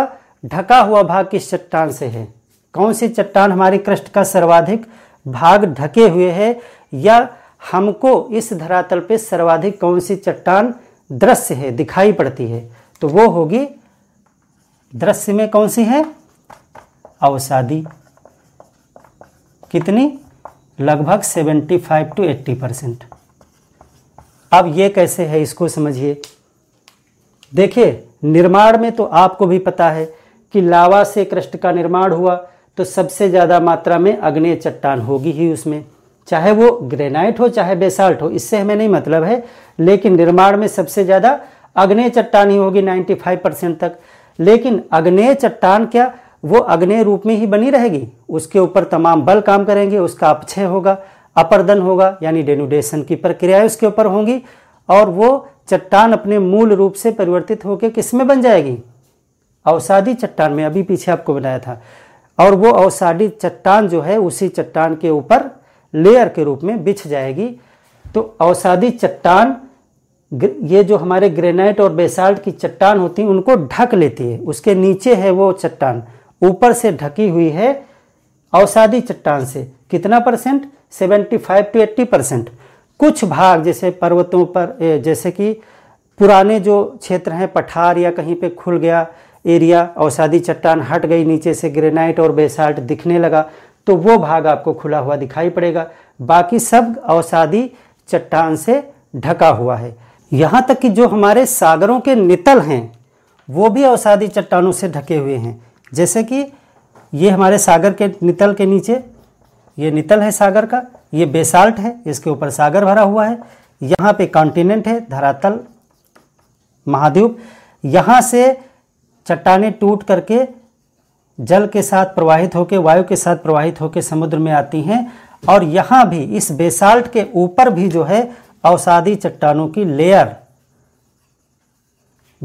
ढका हुआ भाग किस चट्टान से है कौन सी चट्टान हमारी क्रस्ट का सर्वाधिक भाग ढके हुए है या हमको इस धरातल पे सर्वाधिक कौन सी चट्टान दृश्य है दिखाई पड़ती है तो वो होगी दृश्य में कौन सी है अवसादी कितनी लगभग 75 टू एट्टी परसेंट अब ये कैसे है इसको समझिए देखिए निर्माण में तो आपको भी पता है कि लावा से कृष्ण का निर्माण हुआ तो सबसे ज़्यादा मात्रा में अग्नेय चट्टान होगी ही उसमें चाहे वो ग्रेनाइट हो चाहे बेसाल्ट हो इससे हमें नहीं मतलब है लेकिन निर्माण में सबसे ज़्यादा अग्नेय चट्टान ही होगी 95 परसेंट तक लेकिन अग्नेय चट्टान क्या वो अग्नेय रूप में ही बनी रहेगी उसके ऊपर तमाम बल काम करेंगे उसका अपक्षय होगा अपरदन होगा यानी डेनुडेशन की प्रक्रियाएं उसके ऊपर होंगी और वो चट्टान अपने मूल रूप से परिवर्तित होकर किस में बन जाएगी अवसादी चट्टान में अभी पीछे आपको बताया था और वो अवसादी चट्टान जो है उसी चट्टान के ऊपर लेयर के रूप में बिछ जाएगी तो औसादी चट्टान ये जो हमारे ग्रेनाइट और बेसाल्ट की चट्टान होती है उनको ढक लेती है उसके नीचे है वो चट्टान ऊपर से ढकी हुई है औसादी चट्टान से कितना परसेंट 75 टू 80 परसेंट कुछ भाग जैसे पर्वतों पर जैसे कि पुराने जो क्षेत्र हैं पठार या कहीं पे खुल गया एरिया औसादी चट्टान हट गई नीचे से ग्रेनाइट और बेसाल्ट दिखने लगा तो वो भाग आपको खुला हुआ दिखाई पड़ेगा बाकी सब अवसादी चट्टान से ढका हुआ है यहाँ तक कि जो हमारे सागरों के नितल हैं वो भी अवसादी चट्टानों से ढके हुए हैं जैसे कि ये हमारे सागर के नितल के नीचे ये नितल है सागर का ये बेसाल्ट है इसके ऊपर सागर भरा हुआ है यहाँ पे कॉन्टिनेंट है धरातल महाद्वीप यहाँ से चट्टाने टूट करके जल के साथ प्रवाहित होकर वायु के साथ प्रवाहित होकर समुद्र में आती हैं और यहाँ भी इस बेसाल्ट के ऊपर भी जो है औसादी चट्टानों की लेयर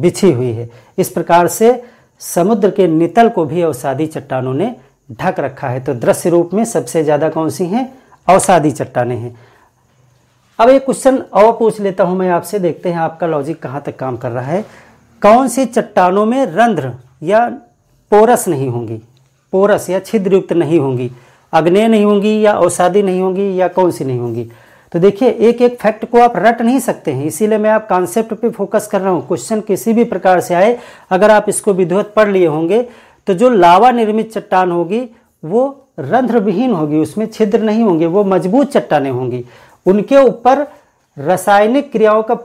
बिछी हुई है इस प्रकार से समुद्र के नितल को भी औसादी चट्टानों ने ढक रखा है तो दृश्य रूप में सबसे ज़्यादा कौन सी हैं औसादी चट्टाने हैं अब एक क्वेश्चन और पूछ लेता हूं मैं आपसे देखते हैं आपका लॉजिक कहां तक काम कर रहा है कौन सी चट्टानों में रंध्र या पोरस नहीं होंगी पोरस या छिद्रयुक्त नहीं होंगी अग्नेय नहीं होंगी या औषादी नहीं होंगी या कौन सी नहीं होंगी तो देखिए एक एक फैक्ट को आप रट नहीं सकते हैं इसीलिए मैं आप कॉन्सेप्ट पे फोकस कर रहा हूँ क्वेश्चन किसी भी प्रकार से आए अगर आप इसको विधिवत पढ़ लिए होंगे तो जो लावा निर्मित चट्टान होगी वो रंध्रविहीन होगी उसमें छिद्र नहीं होंगे वो मजबूत चट्टाने होंगी उनके ऊपर रासायनिक क्रियाओं का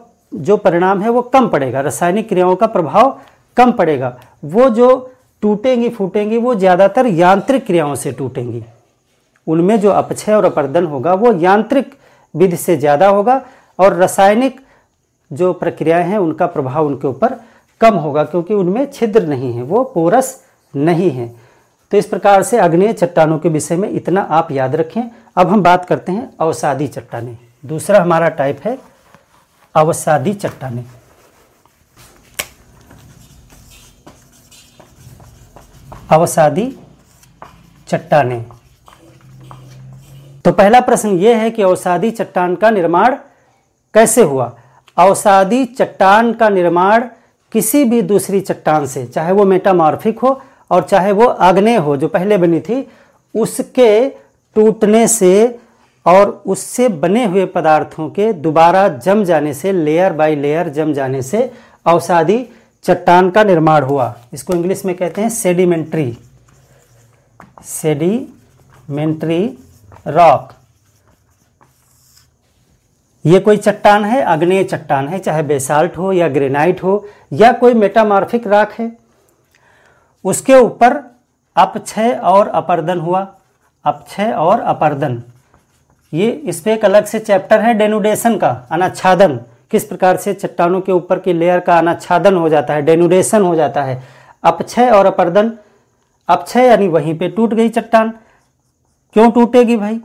जो परिणाम है वो कम पड़ेगा रासायनिक क्रियाओं का प्रभाव कम पड़ेगा वो जो टूटेंगी फूटेंगी वो ज़्यादातर यांत्रिक क्रियाओं से टूटेंगी उनमें जो अपक्षय और अपर्दन होगा वो यांत्रिक विधि से ज़्यादा होगा और रासायनिक जो प्रक्रियाएं हैं उनका प्रभाव उनके ऊपर कम होगा क्योंकि उनमें छिद्र नहीं है वो पोरस नहीं है तो इस प्रकार से अग्नेय चट्टानों के विषय में इतना आप याद रखें अब हम बात करते हैं अवसादी चट्टाने दूसरा हमारा टाइप है अवसादी चट्टाने अवसादी चट्टाने तो पहला प्रश्न ये है कि अवसादी चट्टान का निर्माण कैसे हुआ अवसादी चट्टान का निर्माण किसी भी दूसरी चट्टान से चाहे वो मेटामॉर्फिक हो और चाहे वो आग्नेय हो जो पहले बनी थी उसके टूटने से और उससे बने हुए पदार्थों के दोबारा जम जाने से लेयर बाय लेयर जम जाने से अवसादी चट्टान का निर्माण हुआ इसको इंग्लिश में कहते हैं सेडिमेंट्री सेडिमेंट्री रॉक ये कोई चट्टान है अग्नेय चट्टान है चाहे बेसाल्ट हो या ग्रेनाइट हो या कोई मेटामार्फिक राख है उसके ऊपर अपक्षय और अपर्दन हुआ अपक्षय और अपर्दन ये इस पर एक अलग से चैप्टर है डेनुडेशन का अनाच्छादन किस प्रकार से चट्टानों के ऊपर की लेयर का अनाच्छादन हो जाता है डेनुडेशन हो जाता है अपक्षय और अपर्दन अपक्षय यानी वहीं पे टूट गई चट्टान क्यों टूटेगी भाई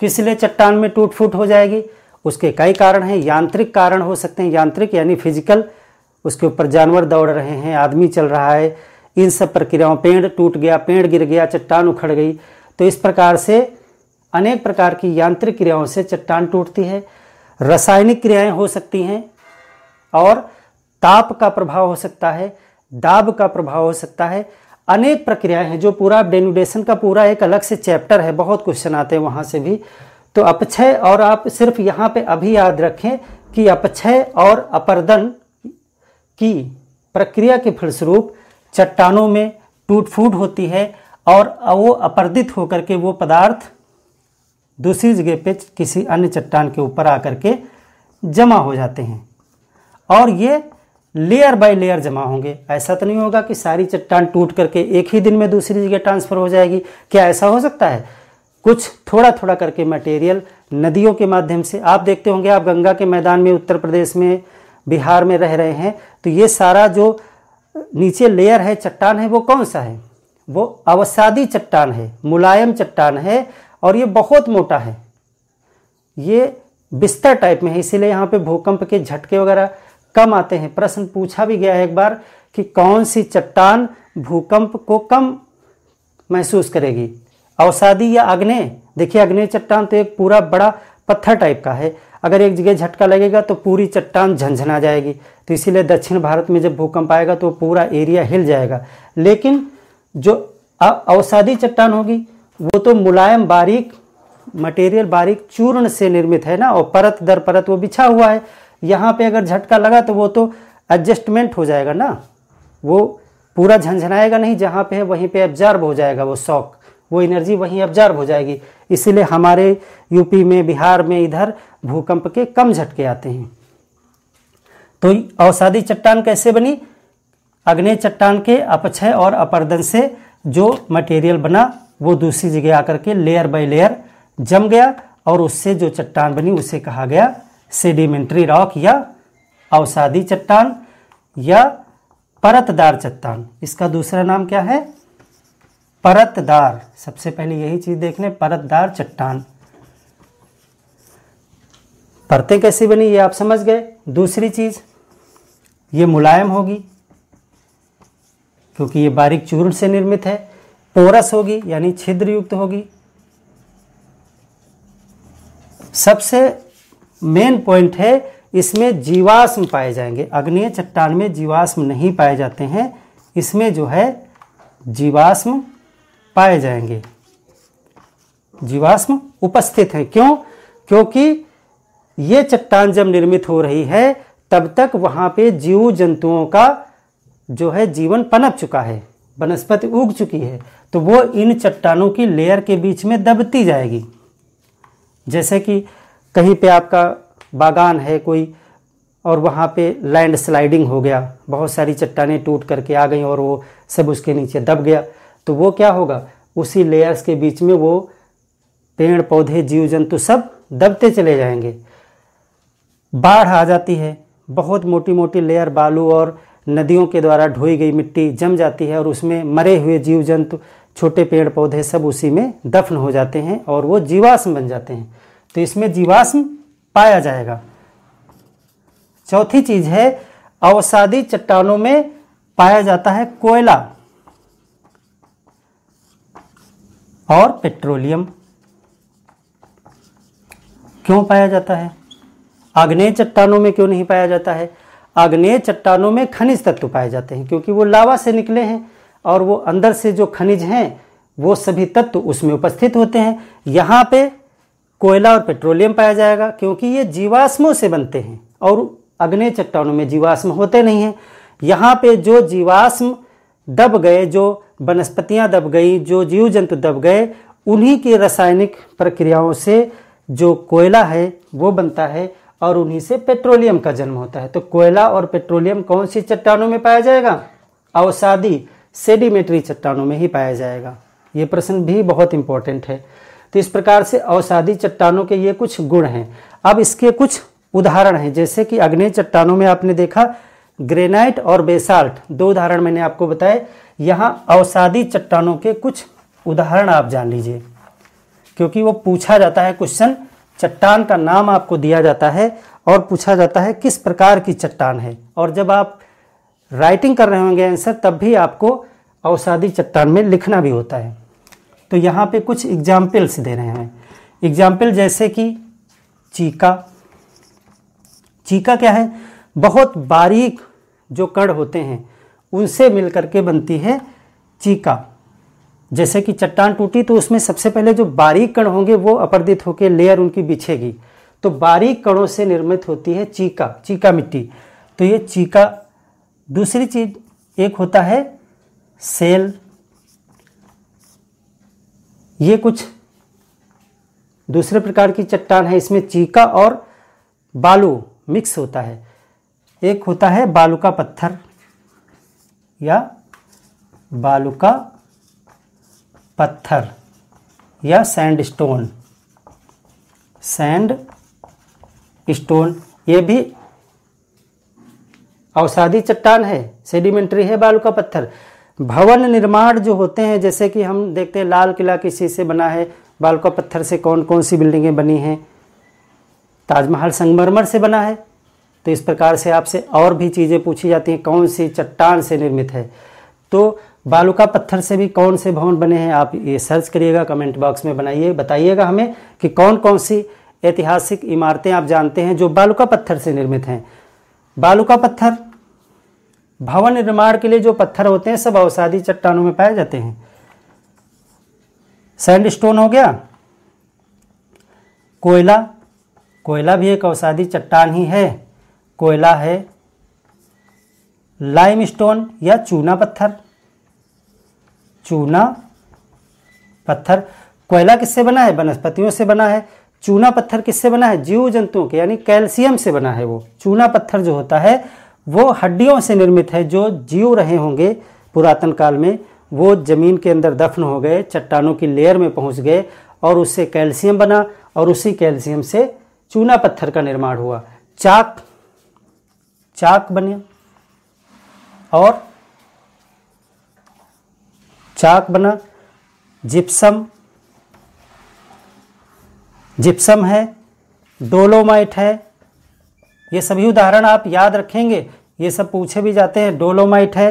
किस लिए चट्टान में टूट फूट हो जाएगी उसके कई कारण हैं यांत्रिक कारण हो सकते हैं यांत्रिक यानी फिजिकल उसके ऊपर जानवर दौड़ रहे हैं आदमी चल रहा है इन सब प्रक्रियाओं पेड़ टूट गया पेड़ गिर गया चट्टान उखड़ गई तो इस प्रकार से अनेक प्रकार की यांत्रिक क्रियाओं से चट्टान टूटती है रासायनिक क्रियाएं हो सकती हैं और ताप का प्रभाव हो सकता है दाब का प्रभाव हो सकता है अनेक प्रक्रियाएं हैं जो पूरा डेनुडेशन का पूरा एक अलग से चैप्टर है बहुत क्वेश्चन आते हैं वहाँ से भी तो अपक्षय और आप सिर्फ यहाँ पे अभी याद रखें कि अपक्षय और अपर्दन की प्रक्रिया के फलस्वरूप चट्टानों में टूट फूट होती है और वो अपर्दित होकर के वो पदार्थ दूसरी जगह पे किसी अन्य चट्टान के ऊपर आकर के जमा हो जाते हैं और ये लेयर बाय लेयर जमा होंगे ऐसा तो नहीं होगा कि सारी चट्टान टूट करके एक ही दिन में दूसरी जगह ट्रांसफ़र हो जाएगी क्या ऐसा हो सकता है कुछ थोड़ा थोड़ा करके मटेरियल नदियों के माध्यम से आप देखते होंगे आप गंगा के मैदान में उत्तर प्रदेश में बिहार में रह रहे हैं तो ये सारा जो नीचे लेयर है चट्टान है वो कौन सा है वो अवसादी चट्टान है मुलायम चट्टान है और ये बहुत मोटा है ये बिस्तर टाइप में है इसीलिए यहाँ पे भूकंप के झटके वगैरह कम आते हैं प्रश्न पूछा भी गया है एक बार कि कौन सी चट्टान भूकंप को कम महसूस करेगी अवसादी या अग्नेय देखिए अग्नेय चट्टान तो एक पूरा बड़ा पत्थर टाइप का है अगर एक जगह झटका लगेगा तो पूरी चट्टान झंझना जाएगी तो इसीलिए दक्षिण भारत में जब भूकंप आएगा तो पूरा एरिया हिल जाएगा लेकिन जो अवसादी चट्टान होगी वो तो मुलायम बारीक मटेरियल बारीक चूर्ण से निर्मित है ना और परत दर परत वो बिछा हुआ है यहाँ पे अगर झटका लगा तो वो तो एडजस्टमेंट हो जाएगा ना वो पूरा झंझनाएगा नहीं जहाँ पे है वहीं पे एब्जॉर्ब हो जाएगा वो शौक वो एनर्जी वहीं एब्जॉर्ब हो जाएगी इसीलिए हमारे यूपी में बिहार में इधर भूकंप के कम झटके आते हैं तो अवसादी चट्टान कैसे बनी अग्नि चट्टान के अपक्षय और अपर्दन से जो मटेरियल बना वो दूसरी जगह आकर के लेयर बाय लेयर जम गया और उससे जो चट्टान बनी उसे कहा गया सेडिमेंट्री रॉक या अवसादी चट्टान या परतदार चट्टान इसका दूसरा नाम क्या है परतदार सबसे पहले यही चीज़ देखने परतदार चट्टान परतें कैसी बनी ये आप समझ गए दूसरी चीज़ ये मुलायम होगी क्योंकि ये बारीक चूर्ण से निर्मित है पोरस होगी यानी छिद्र युक्त होगी सबसे मेन पॉइंट है इसमें जीवाश्म पाए जाएंगे अग्नेय चट्टान में जीवाश्म नहीं पाए जाते हैं इसमें जो है जीवाश्म पाए जाएंगे जीवाश्म उपस्थित हैं क्यों क्योंकि ये चट्टान जब निर्मित हो रही है तब तक वहां पे जीव जंतुओं का जो है जीवन पनप चुका है वनस्पति उग चुकी है तो वो इन चट्टानों की लेयर के बीच में दबती जाएगी जैसे कि कहीं पे आपका बागान है कोई और वहाँ पे लैंड स्लाइडिंग हो गया बहुत सारी चट्टानें टूट करके आ गई और वो सब उसके नीचे दब गया तो वो क्या होगा उसी लेयर्स के बीच में वो पेड़ पौधे जीव जंतु सब दबते चले जाएंगे बाढ़ आ जाती है बहुत मोटी मोटी लेयर बालू और नदियों के द्वारा ढोई गई मिट्टी जम जाती है और उसमें मरे हुए जीव जंतु छोटे पेड़ पौधे सब उसी में दफन हो जाते हैं और वो जीवाश्म बन जाते हैं तो इसमें जीवाश्म पाया जाएगा चौथी चीज है अवसादी चट्टानों में पाया जाता है कोयला और पेट्रोलियम क्यों पाया जाता है आग्नेय चट्टानों में क्यों नहीं पाया जाता है आग्नेय चट्टानों में खनिज तत्व पाए जाते हैं क्योंकि वो लावा से निकले हैं और वो अंदर से जो खनिज हैं वो सभी तत्व उसमें उपस्थित होते हैं यहाँ पे कोयला और पेट्रोलियम पाया जाएगा क्योंकि ये जीवाश्मों से बनते हैं और अग्नेय चट्टानों में जीवाश्म होते नहीं हैं यहाँ पे जो जीवाश्म दब गए जो वनस्पतियाँ दब गई जो जीव जंतु दब गए उन्हीं की रासायनिक प्रक्रियाओं से जो कोयला है वो बनता है और उन्हीं से पेट्रोलियम का जन्म होता है तो कोयला और पेट्रोलियम कौन सी चट्टानों में पाया जाएगा अवसादी सेडिमेटरी चट्टानों में ही पाया जाएगा ये प्रश्न भी बहुत इंपॉर्टेंट है तो इस प्रकार से अवसादी चट्टानों के ये कुछ गुण हैं अब इसके कुछ उदाहरण हैं जैसे कि अग्नि चट्टानों में आपने देखा ग्रेनाइट और बेसाल्ट दो उदाहरण मैंने आपको बताए यहाँ अवसादी चट्टानों के कुछ उदाहरण आप जान लीजिए क्योंकि वो पूछा जाता है क्वेश्चन चट्टान का नाम आपको दिया जाता है और पूछा जाता है किस प्रकार की चट्टान है और जब आप राइटिंग कर रहे होंगे आंसर तब भी आपको औसादी चट्टान में लिखना भी होता है तो यहाँ पे कुछ एग्जाम्पल्स दे रहे हैं एग्जाम्पल जैसे कि चीका चीका क्या है बहुत बारीक जो कड़ होते हैं उनसे मिलकर के बनती है चीका जैसे कि चट्टान टूटी तो उसमें सबसे पहले जो बारीक कण होंगे वो अपर्दित होकर लेयर उनकी बिछेगी तो बारीक कणों से निर्मित होती है चीका चीका मिट्टी तो ये चीका दूसरी चीज एक होता है सेल ये कुछ दूसरे प्रकार की चट्टान है इसमें चीका और बालू मिक्स होता है एक होता है बालू का पत्थर या बालू का पत्थर या सैंड स्टोन सैंड स्टोन ये भी अवसादी चट्टान है सेडिमेंट्री है बालू का पत्थर भवन निर्माण जो होते हैं जैसे कि हम देखते हैं लाल किला किसी से बना है बालू का पत्थर से कौन कौन सी बिल्डिंगें बनी हैं ताजमहल संगमरमर से बना है तो इस प्रकार से आपसे और भी चीज़ें पूछी जाती हैं कौन सी चट्टान से निर्मित है तो का पत्थर से भी कौन से भवन बने हैं आप ये सर्च करिएगा कमेंट बॉक्स में बनाइए बताइएगा हमें कि कौन कौन सी ऐतिहासिक इमारतें आप जानते हैं जो का पत्थर से निर्मित हैं का पत्थर भवन निर्माण के लिए जो पत्थर होते हैं सब अवसादी चट्टानों में पाए जाते हैं सैंड स्टोन हो गया कोयला कोयला भी एक अवसादी चट्टान ही है कोयला है लाइम स्टोन या चूना पत्थर चूना पत्थर कोयला किससे बना है वनस्पतियों से बना है चूना पत्थर किससे बना है जीव जंतुओं के यानी कैल्शियम से बना है वो चूना पत्थर जो होता है वो हड्डियों से निर्मित है जो जीव रहे होंगे पुरातन काल में वो ज़मीन के अंदर दफन हो गए चट्टानों की लेयर में पहुंच गए और उससे कैल्शियम बना और उसी कैल्शियम से चूना पत्थर का निर्माण हुआ चाक चाक बने और चाक बना जिप्सम जिप्सम है डोलोमाइट है ये सभी उदाहरण आप याद रखेंगे ये सब पूछे भी जाते हैं डोलोमाइट है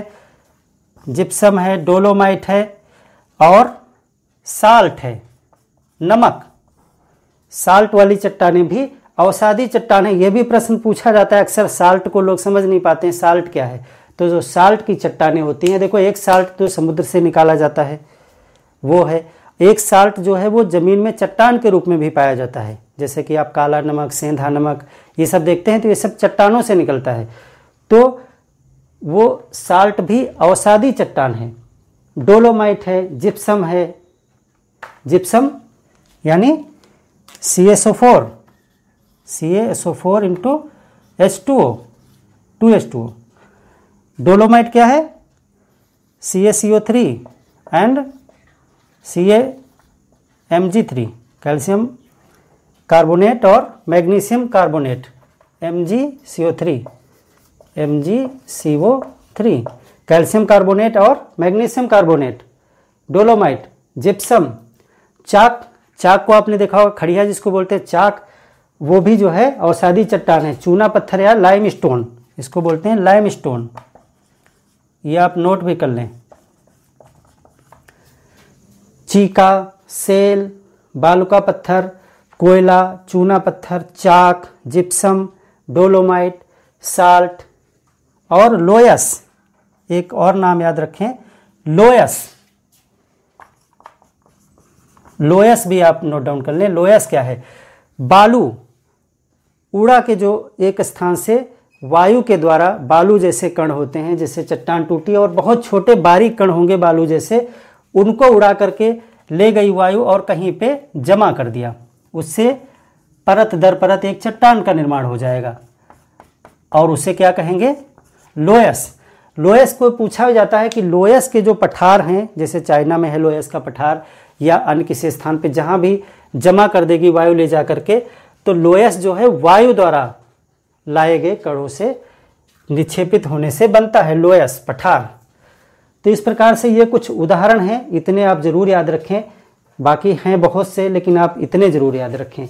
जिप्सम है डोलोमाइट है और साल्ट है नमक साल्ट वाली चट्टाने भी अवसादी चट्टान ये भी प्रश्न पूछा जाता है अक्सर साल्ट को लोग समझ नहीं पाते हैं साल्ट क्या है तो जो साल्ट की चट्टाने होती हैं देखो एक साल्ट जो तो समुद्र से निकाला जाता है वो है एक साल्ट जो है वो ज़मीन में चट्टान के रूप में भी पाया जाता है जैसे कि आप काला नमक सेंधा नमक ये सब देखते हैं तो ये सब चट्टानों से निकलता है तो वो साल्ट भी अवसादी चट्टान है डोलोमाइट है जिप्सम है जिप्सम यानी C S O four C S O four into H two O two H two O dolomite क्या है C A C O three and C A M G three calcium carbonate और magnesium carbonate M G C O three M G C O three calcium carbonate और magnesium carbonate dolomite gypsum chalk chalk को आपने देखा होगा खड़िया जिसको बोलते हैं चाक वो भी जो है अवसादी चट्टान है चूना पत्थर या लाइम स्टोन इसको बोलते हैं लाइम स्टोन ये आप नोट भी कर लें चीका सेल बालू का पत्थर कोयला चूना पत्थर चाक जिप्सम डोलोमाइट साल्ट और लोयस एक और नाम याद रखें लोयस लोयस भी आप नोट डाउन कर लें लोयस क्या है बालू उड़ा के जो एक स्थान से वायु के द्वारा बालू जैसे कण होते हैं जैसे चट्टान टूटी और बहुत छोटे बारीक कण होंगे बालू जैसे उनको उड़ा करके ले गई वायु और कहीं पे जमा कर दिया उससे परत दर परत एक चट्टान का निर्माण हो जाएगा और उसे क्या कहेंगे लोयस लोयस को पूछा जाता है कि लोयस के जो पठार हैं जैसे चाइना में है लोयस का पठार या अन्य किसी स्थान पे जहाँ भी जमा कर देगी वायु ले जा करके तो लोयस जो है वायु द्वारा लाए गए कणों से निक्षेपित होने से बनता है लोयस पठार तो इस प्रकार से ये कुछ उदाहरण हैं इतने आप ज़रूर याद रखें बाकी हैं बहुत से लेकिन आप इतने ज़रूर याद रखें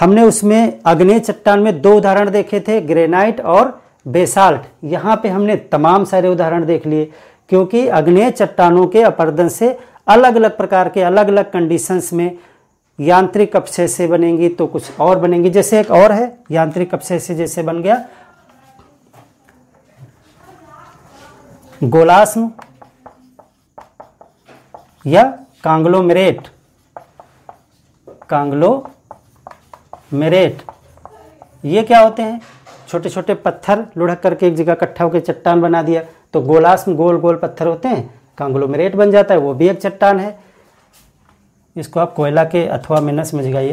हमने उसमें अग्नि चट्टान में दो उदाहरण देखे थे ग्रेनाइट और बेसाल्ट यहाँ पे हमने तमाम सारे उदाहरण देख लिए क्योंकि अग्नि चट्टानों के अपर्दन से अलग अलग प्रकार के अलग अलग कंडीशंस में यांत्रिक अपशय से बनेंगी तो कुछ और बनेंगी जैसे एक और है यांत्रिक अपशय से जैसे बन गया गोलास्म या कांग्लोमेरेट कांग्लोमेरेट ये क्या होते हैं छोटे छोटे पत्थर लुढ़क करके एक जगह इकट्ठा होकर चट्टान बना दिया तो गोलास्म गोल गोल पत्थर होते हैं कांग्लोमेरेट बन जाता है वो भी एक चट्टान है इसको आप कोयला के अथवा में न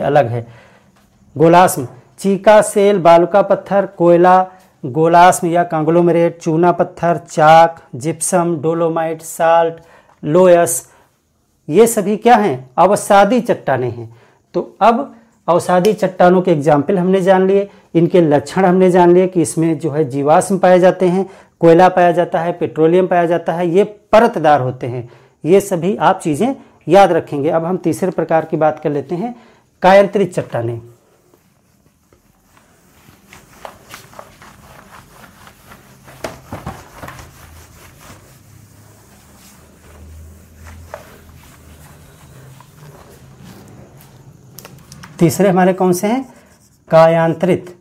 अलग है गोलास्म चीका सेल बालुका पत्थर कोयला गोलास्म या कांग्लोमरेट चूना पत्थर chalk gypsum dolomite salt loess ये सभी क्या हैं अवसादी चट्टाने हैं तो अब अवसादी चट्टानों के एग्जाम्पल हमने जान लिए इनके लक्षण हमने जान लिए कि इसमें जो है जीवाश्म पाए जाते हैं कोयला पाया जाता है पेट्रोलियम पाया जाता है ये परतदार होते हैं ये सभी आप चीज़ें याद रखेंगे अब हम तीसरे प्रकार की बात कर लेते हैं कायांत्रित चट्टाने तीसरे हमारे कौन से हैं कायांत्रित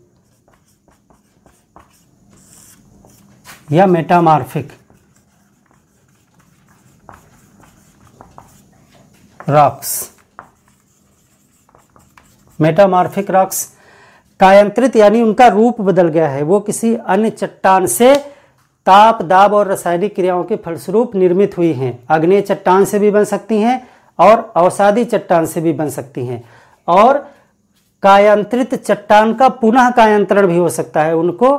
या मेटामार्फिक रॉक्स मेटामॉर्फिक रॉक्स कायांत्रित यानी उनका रूप बदल गया है वो किसी अन्य चट्टान से ताप दाब और रासायनिक क्रियाओं के फलस्वरूप निर्मित हुई हैं अग्नेय चट्टान से भी बन सकती हैं और अवसादी चट्टान से भी बन सकती हैं और कायांत्रित चट्टान का पुनः कायांतरण भी हो सकता है उनको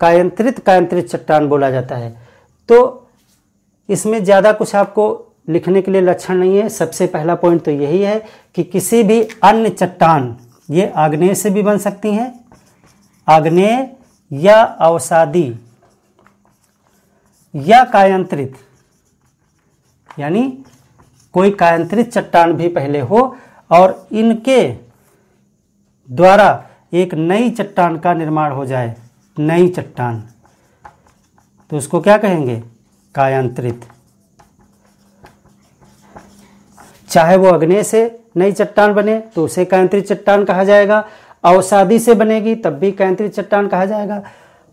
कायांत्रित कायांत्रित चट्टान बोला जाता है तो इसमें ज़्यादा कुछ आपको लिखने के लिए लक्षण नहीं है सबसे पहला पॉइंट तो यही है कि किसी भी अन्य चट्टान ये आग्नेय से भी बन सकती हैं आग्नेय या अवसादी या कायांत्रित यानी कोई कायांत्रित चट्टान भी पहले हो और इनके द्वारा एक नई चट्टान का निर्माण हो जाए नई चट्टान तो उसको क्या कहेंगे कायांत्रित चाहे वो अग्नि से नई चट्टान बने तो उसे कैंतरिक चट्टान कहा जाएगा अवसादी से बनेगी तब भी कैंतरिक चट्टान कहा जाएगा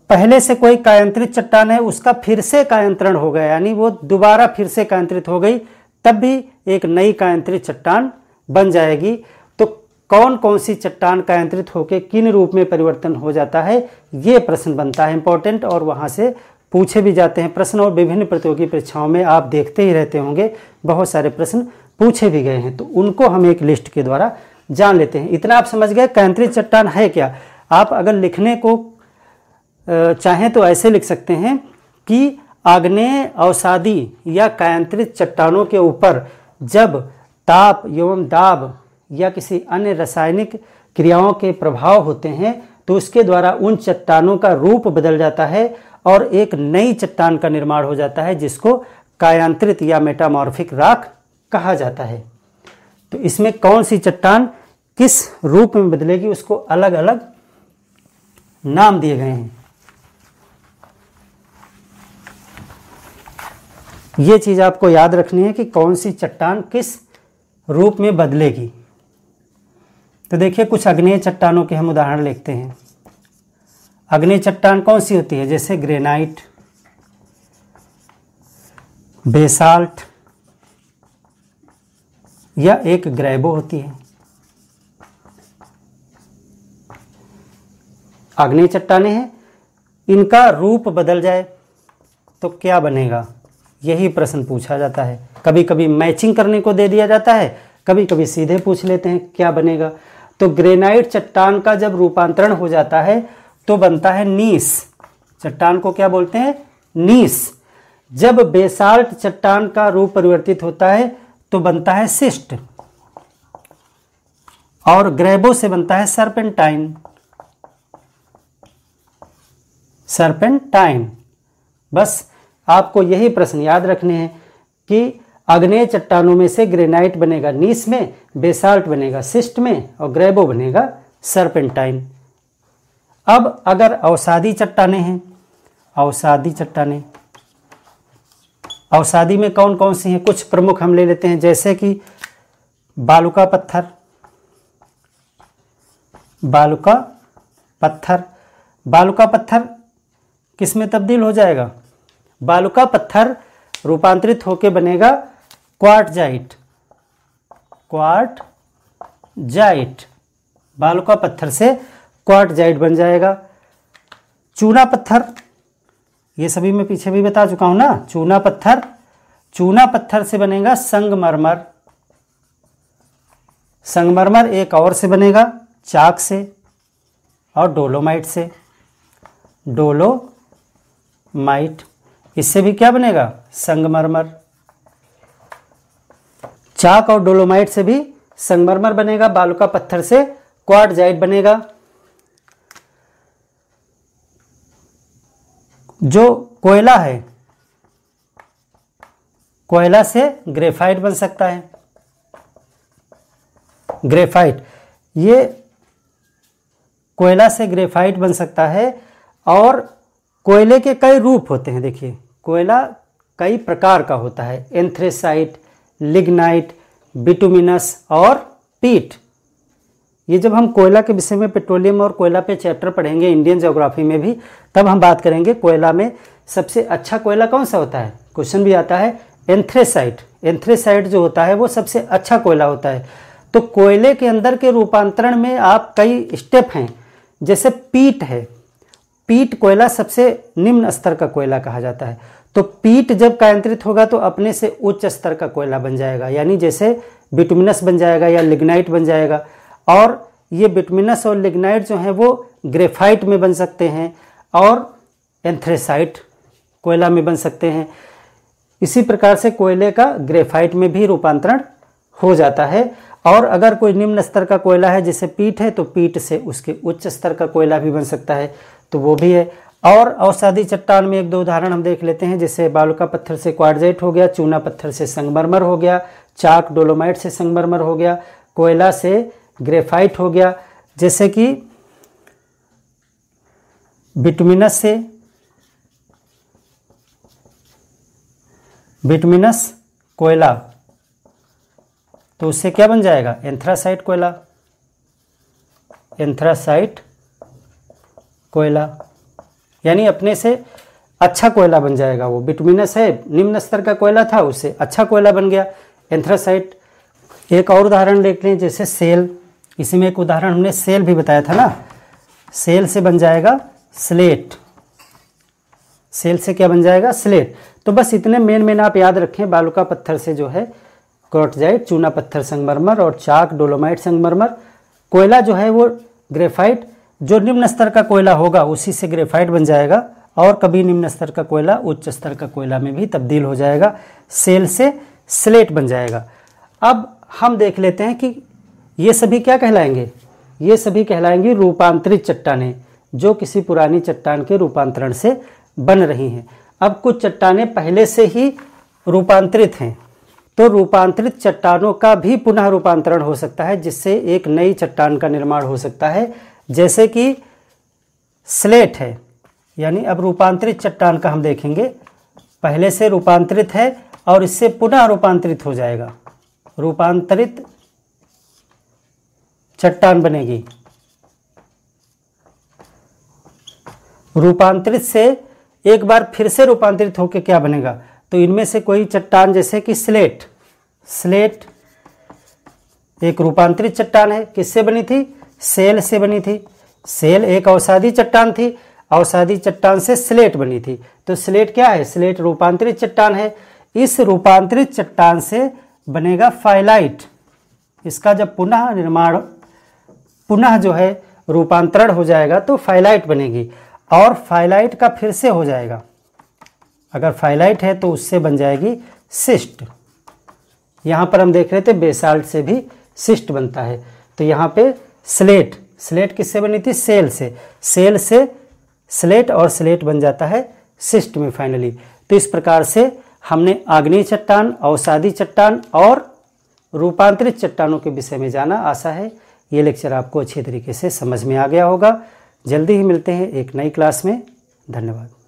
पहले से कोई कायंत्रित चट्टान है उसका फिर से कायंत्रण हो गया यानी वो दोबारा फिर से कायंत्रित हो गई तब भी एक नई कायंत्रित चट्टान बन जाएगी तो कौन कौन सी चट्टान कायंत्रित होकर किन रूप में परिवर्तन हो जाता है ये प्रश्न बनता है इंपॉर्टेंट और वहाँ से पूछे भी जाते हैं प्रश्न और विभिन्न प्रतियोगी परीक्षाओं में आप देखते ही रहते होंगे बहुत सारे प्रश्न पूछे भी गए हैं तो उनको हम एक लिस्ट के द्वारा जान लेते हैं इतना आप समझ गए कैंत्री चट्टान है क्या आप अगर लिखने को चाहें तो ऐसे लिख सकते हैं कि आग्नेय अवसादी या कायंत्रित चट्टानों के ऊपर जब ताप एवं दाब या किसी अन्य रासायनिक क्रियाओं के प्रभाव होते हैं तो उसके द्वारा उन चट्टानों का रूप बदल जाता है और एक नई चट्टान का निर्माण हो जाता है जिसको कायांत्रित या मेटामॉर्फिक राख कहा जाता है तो इसमें कौन सी चट्टान किस रूप में बदलेगी उसको अलग अलग नाम दिए गए हैं ये चीज़ आपको याद रखनी है कि कौन सी चट्टान किस रूप में बदलेगी तो देखिए कुछ अग्नेय चट्टानों के हम उदाहरण लिखते हैं अग्नेय चट्टान कौन सी होती है जैसे ग्रेनाइट बेसाल्ट या एक ग्रैबो होती है अग्नि चट्टाने हैं इनका रूप बदल जाए तो क्या बनेगा यही प्रश्न पूछा जाता है कभी कभी मैचिंग करने को दे दिया जाता है कभी कभी सीधे पूछ लेते हैं क्या बनेगा तो ग्रेनाइट चट्टान का जब रूपांतरण हो जाता है तो बनता है नीस चट्टान को क्या बोलते हैं नीस जब बेसाल्ट चट्टान का रूप परिवर्तित होता है तो बनता है सिस्ट और ग्रेबो से बनता है सर्पेंटाइन सर्पेंटाइन बस आपको यही प्रश्न याद रखने हैं कि आग्नेय चट्टानों में से ग्रेनाइट बनेगा नीस में बेसाल्ट बनेगा सिस्ट में और ग्रेबो बनेगा सर्पेंटाइन अब अगर अवसादी चट्टाने हैं अवसादी चट्टाने अवसादी में कौन कौन सी हैं कुछ प्रमुख हम ले लेते हैं जैसे कि बालुका पत्थर बालुका पत्थर बालुका पत्थर किस में तब्दील हो जाएगा बालुका पत्थर रूपांतरित होकर बनेगा क्वार्ट जाइट क्वार्ट जाइट बालुका पत्थर से क्वार्ट जाइट बन जाएगा चूना पत्थर ये सभी मैं पीछे भी बता चुका हूं ना चूना पत्थर चूना पत्थर से बनेगा संगमरमर संगमरमर एक और से बनेगा चाक से और डोलोमाइट से डोलोमाइट इससे भी क्या बनेगा संगमरमर चाक और डोलोमाइट से भी संगमरमर बनेगा बालू का पत्थर से क्वाडजाइट बनेगा जो कोयला है कोयला से ग्रेफाइट बन सकता है ग्रेफाइट ये कोयला से ग्रेफाइट बन सकता है और कोयले के कई रूप होते हैं देखिए कोयला कई प्रकार का होता है एंथ्रेसाइट लिग्नाइट बिटुमिनस और पीट ये जब हम कोयला के विषय में पेट्रोलियम और कोयला पे चैप्टर पढ़ेंगे इंडियन जोग्राफी में भी तब हम बात करेंगे कोयला में सबसे अच्छा कोयला कौन सा होता है क्वेश्चन भी आता है एंथ्रेसाइट एंथ्रेसाइट जो होता है वो सबसे अच्छा कोयला होता है तो कोयले के अंदर के रूपांतरण में आप कई स्टेप हैं जैसे पीट है पीट कोयला सबसे निम्न स्तर का कोयला कहा जाता है तो पीट जब कायंत्रित होगा तो अपने से उच्च स्तर का कोयला बन जाएगा यानी जैसे बिटुमिनस बन जाएगा या लिग्नाइट बन जाएगा और ये बिटमिनस और लिग्नाइट जो हैं वो ग्रेफाइट में बन सकते हैं और एंथ्रेसाइट कोयला में बन सकते हैं इसी प्रकार से कोयले का ग्रेफाइट में भी रूपांतरण हो जाता है और अगर कोई निम्न स्तर का कोयला है जैसे पीठ है तो पीठ से उसके उच्च स्तर का कोयला भी बन सकता है तो वो भी है और अवसादी चट्टान में एक दो उदाहरण हम देख लेते हैं जैसे बालुका पत्थर से क्वारजेट हो गया चूना पत्थर से संगमरमर हो गया चाक डोलोमाइट से संगमरमर हो गया कोयला से ग्रेफाइट हो गया जैसे कि विटमिनस से विटमिनस कोयला तो उससे क्या बन जाएगा एंथ्रासाइट कोयला एंथ्रासाइट कोयला यानी अपने से अच्छा कोयला बन जाएगा वो विटमिनस है निम्न स्तर का कोयला था उससे अच्छा कोयला बन गया एंथ्रासाइट एक और उदाहरण देख लें जैसे सेल इसी में एक उदाहरण हमने सेल भी बताया था ना सेल से बन जाएगा स्लेट सेल से क्या बन जाएगा स्लेट तो बस इतने मेन मेन आप याद रखें का पत्थर से जो है क्रोटजाइट चूना पत्थर संगमरमर और चाक डोलोमाइट संगमरमर कोयला जो है वो ग्रेफाइट जो निम्न स्तर का कोयला होगा उसी से ग्रेफाइट बन जाएगा और कभी निम्न स्तर का कोयला उच्च स्तर का कोयला में भी तब्दील हो जाएगा सेल से स्लेट बन जाएगा अब हम देख लेते हैं कि ये सभी क्या कहलाएंगे ये सभी कहलाएंगी रूपांतरित चट्टानें जो किसी पुरानी चट्टान के रूपांतरण से बन रही हैं अब कुछ चट्टानें पहले से ही रूपांतरित हैं तो रूपांतरित चट्टानों का भी पुनः रूपांतरण हो सकता है जिससे एक नई चट्टान का निर्माण हो सकता है जैसे कि स्लेट है यानी अब रूपांतरित चट्टान का हम देखेंगे पहले से रूपांतरित है और इससे पुनः रूपांतरित हो जाएगा रूपांतरित चट्टान बनेगी रूपांतरित से एक बार फिर से रूपांतरित होकर क्या बनेगा तो इनमें से कोई चट्टान जैसे कि स्लेट स्लेट एक रूपांतरित चट्टान है किससे बनी थी सेल से बनी थी सेल एक औषाधि चट्टान थी औषाधि चट्टान से स्लेट बनी थी तो स्लेट क्या है स्लेट रूपांतरित चट्टान है इस रूपांतरित चट्टान से बनेगा फाइलाइट इसका जब पुनः निर्माण पुनः जो है रूपांतरण हो जाएगा तो फाइलाइट बनेगी और फाइलाइट का फिर से हो जाएगा अगर फाइलाइट है तो उससे बन जाएगी सिस्ट यहाँ पर हम देख रहे थे बेसाल्ट से भी सिस्ट बनता है तो यहाँ पे स्लेट स्लेट किससे बनी थी सेल से सेल से स्लेट और स्लेट बन जाता है सिस्ट में फाइनली तो इस प्रकार से हमने आग्नेय चट्टान अवसादी चट्टान और रूपांतरित चट्टानों के विषय में जाना आशा है ये लेक्चर आपको अच्छे तरीके से समझ में आ गया होगा जल्दी ही मिलते हैं एक नई क्लास में धन्यवाद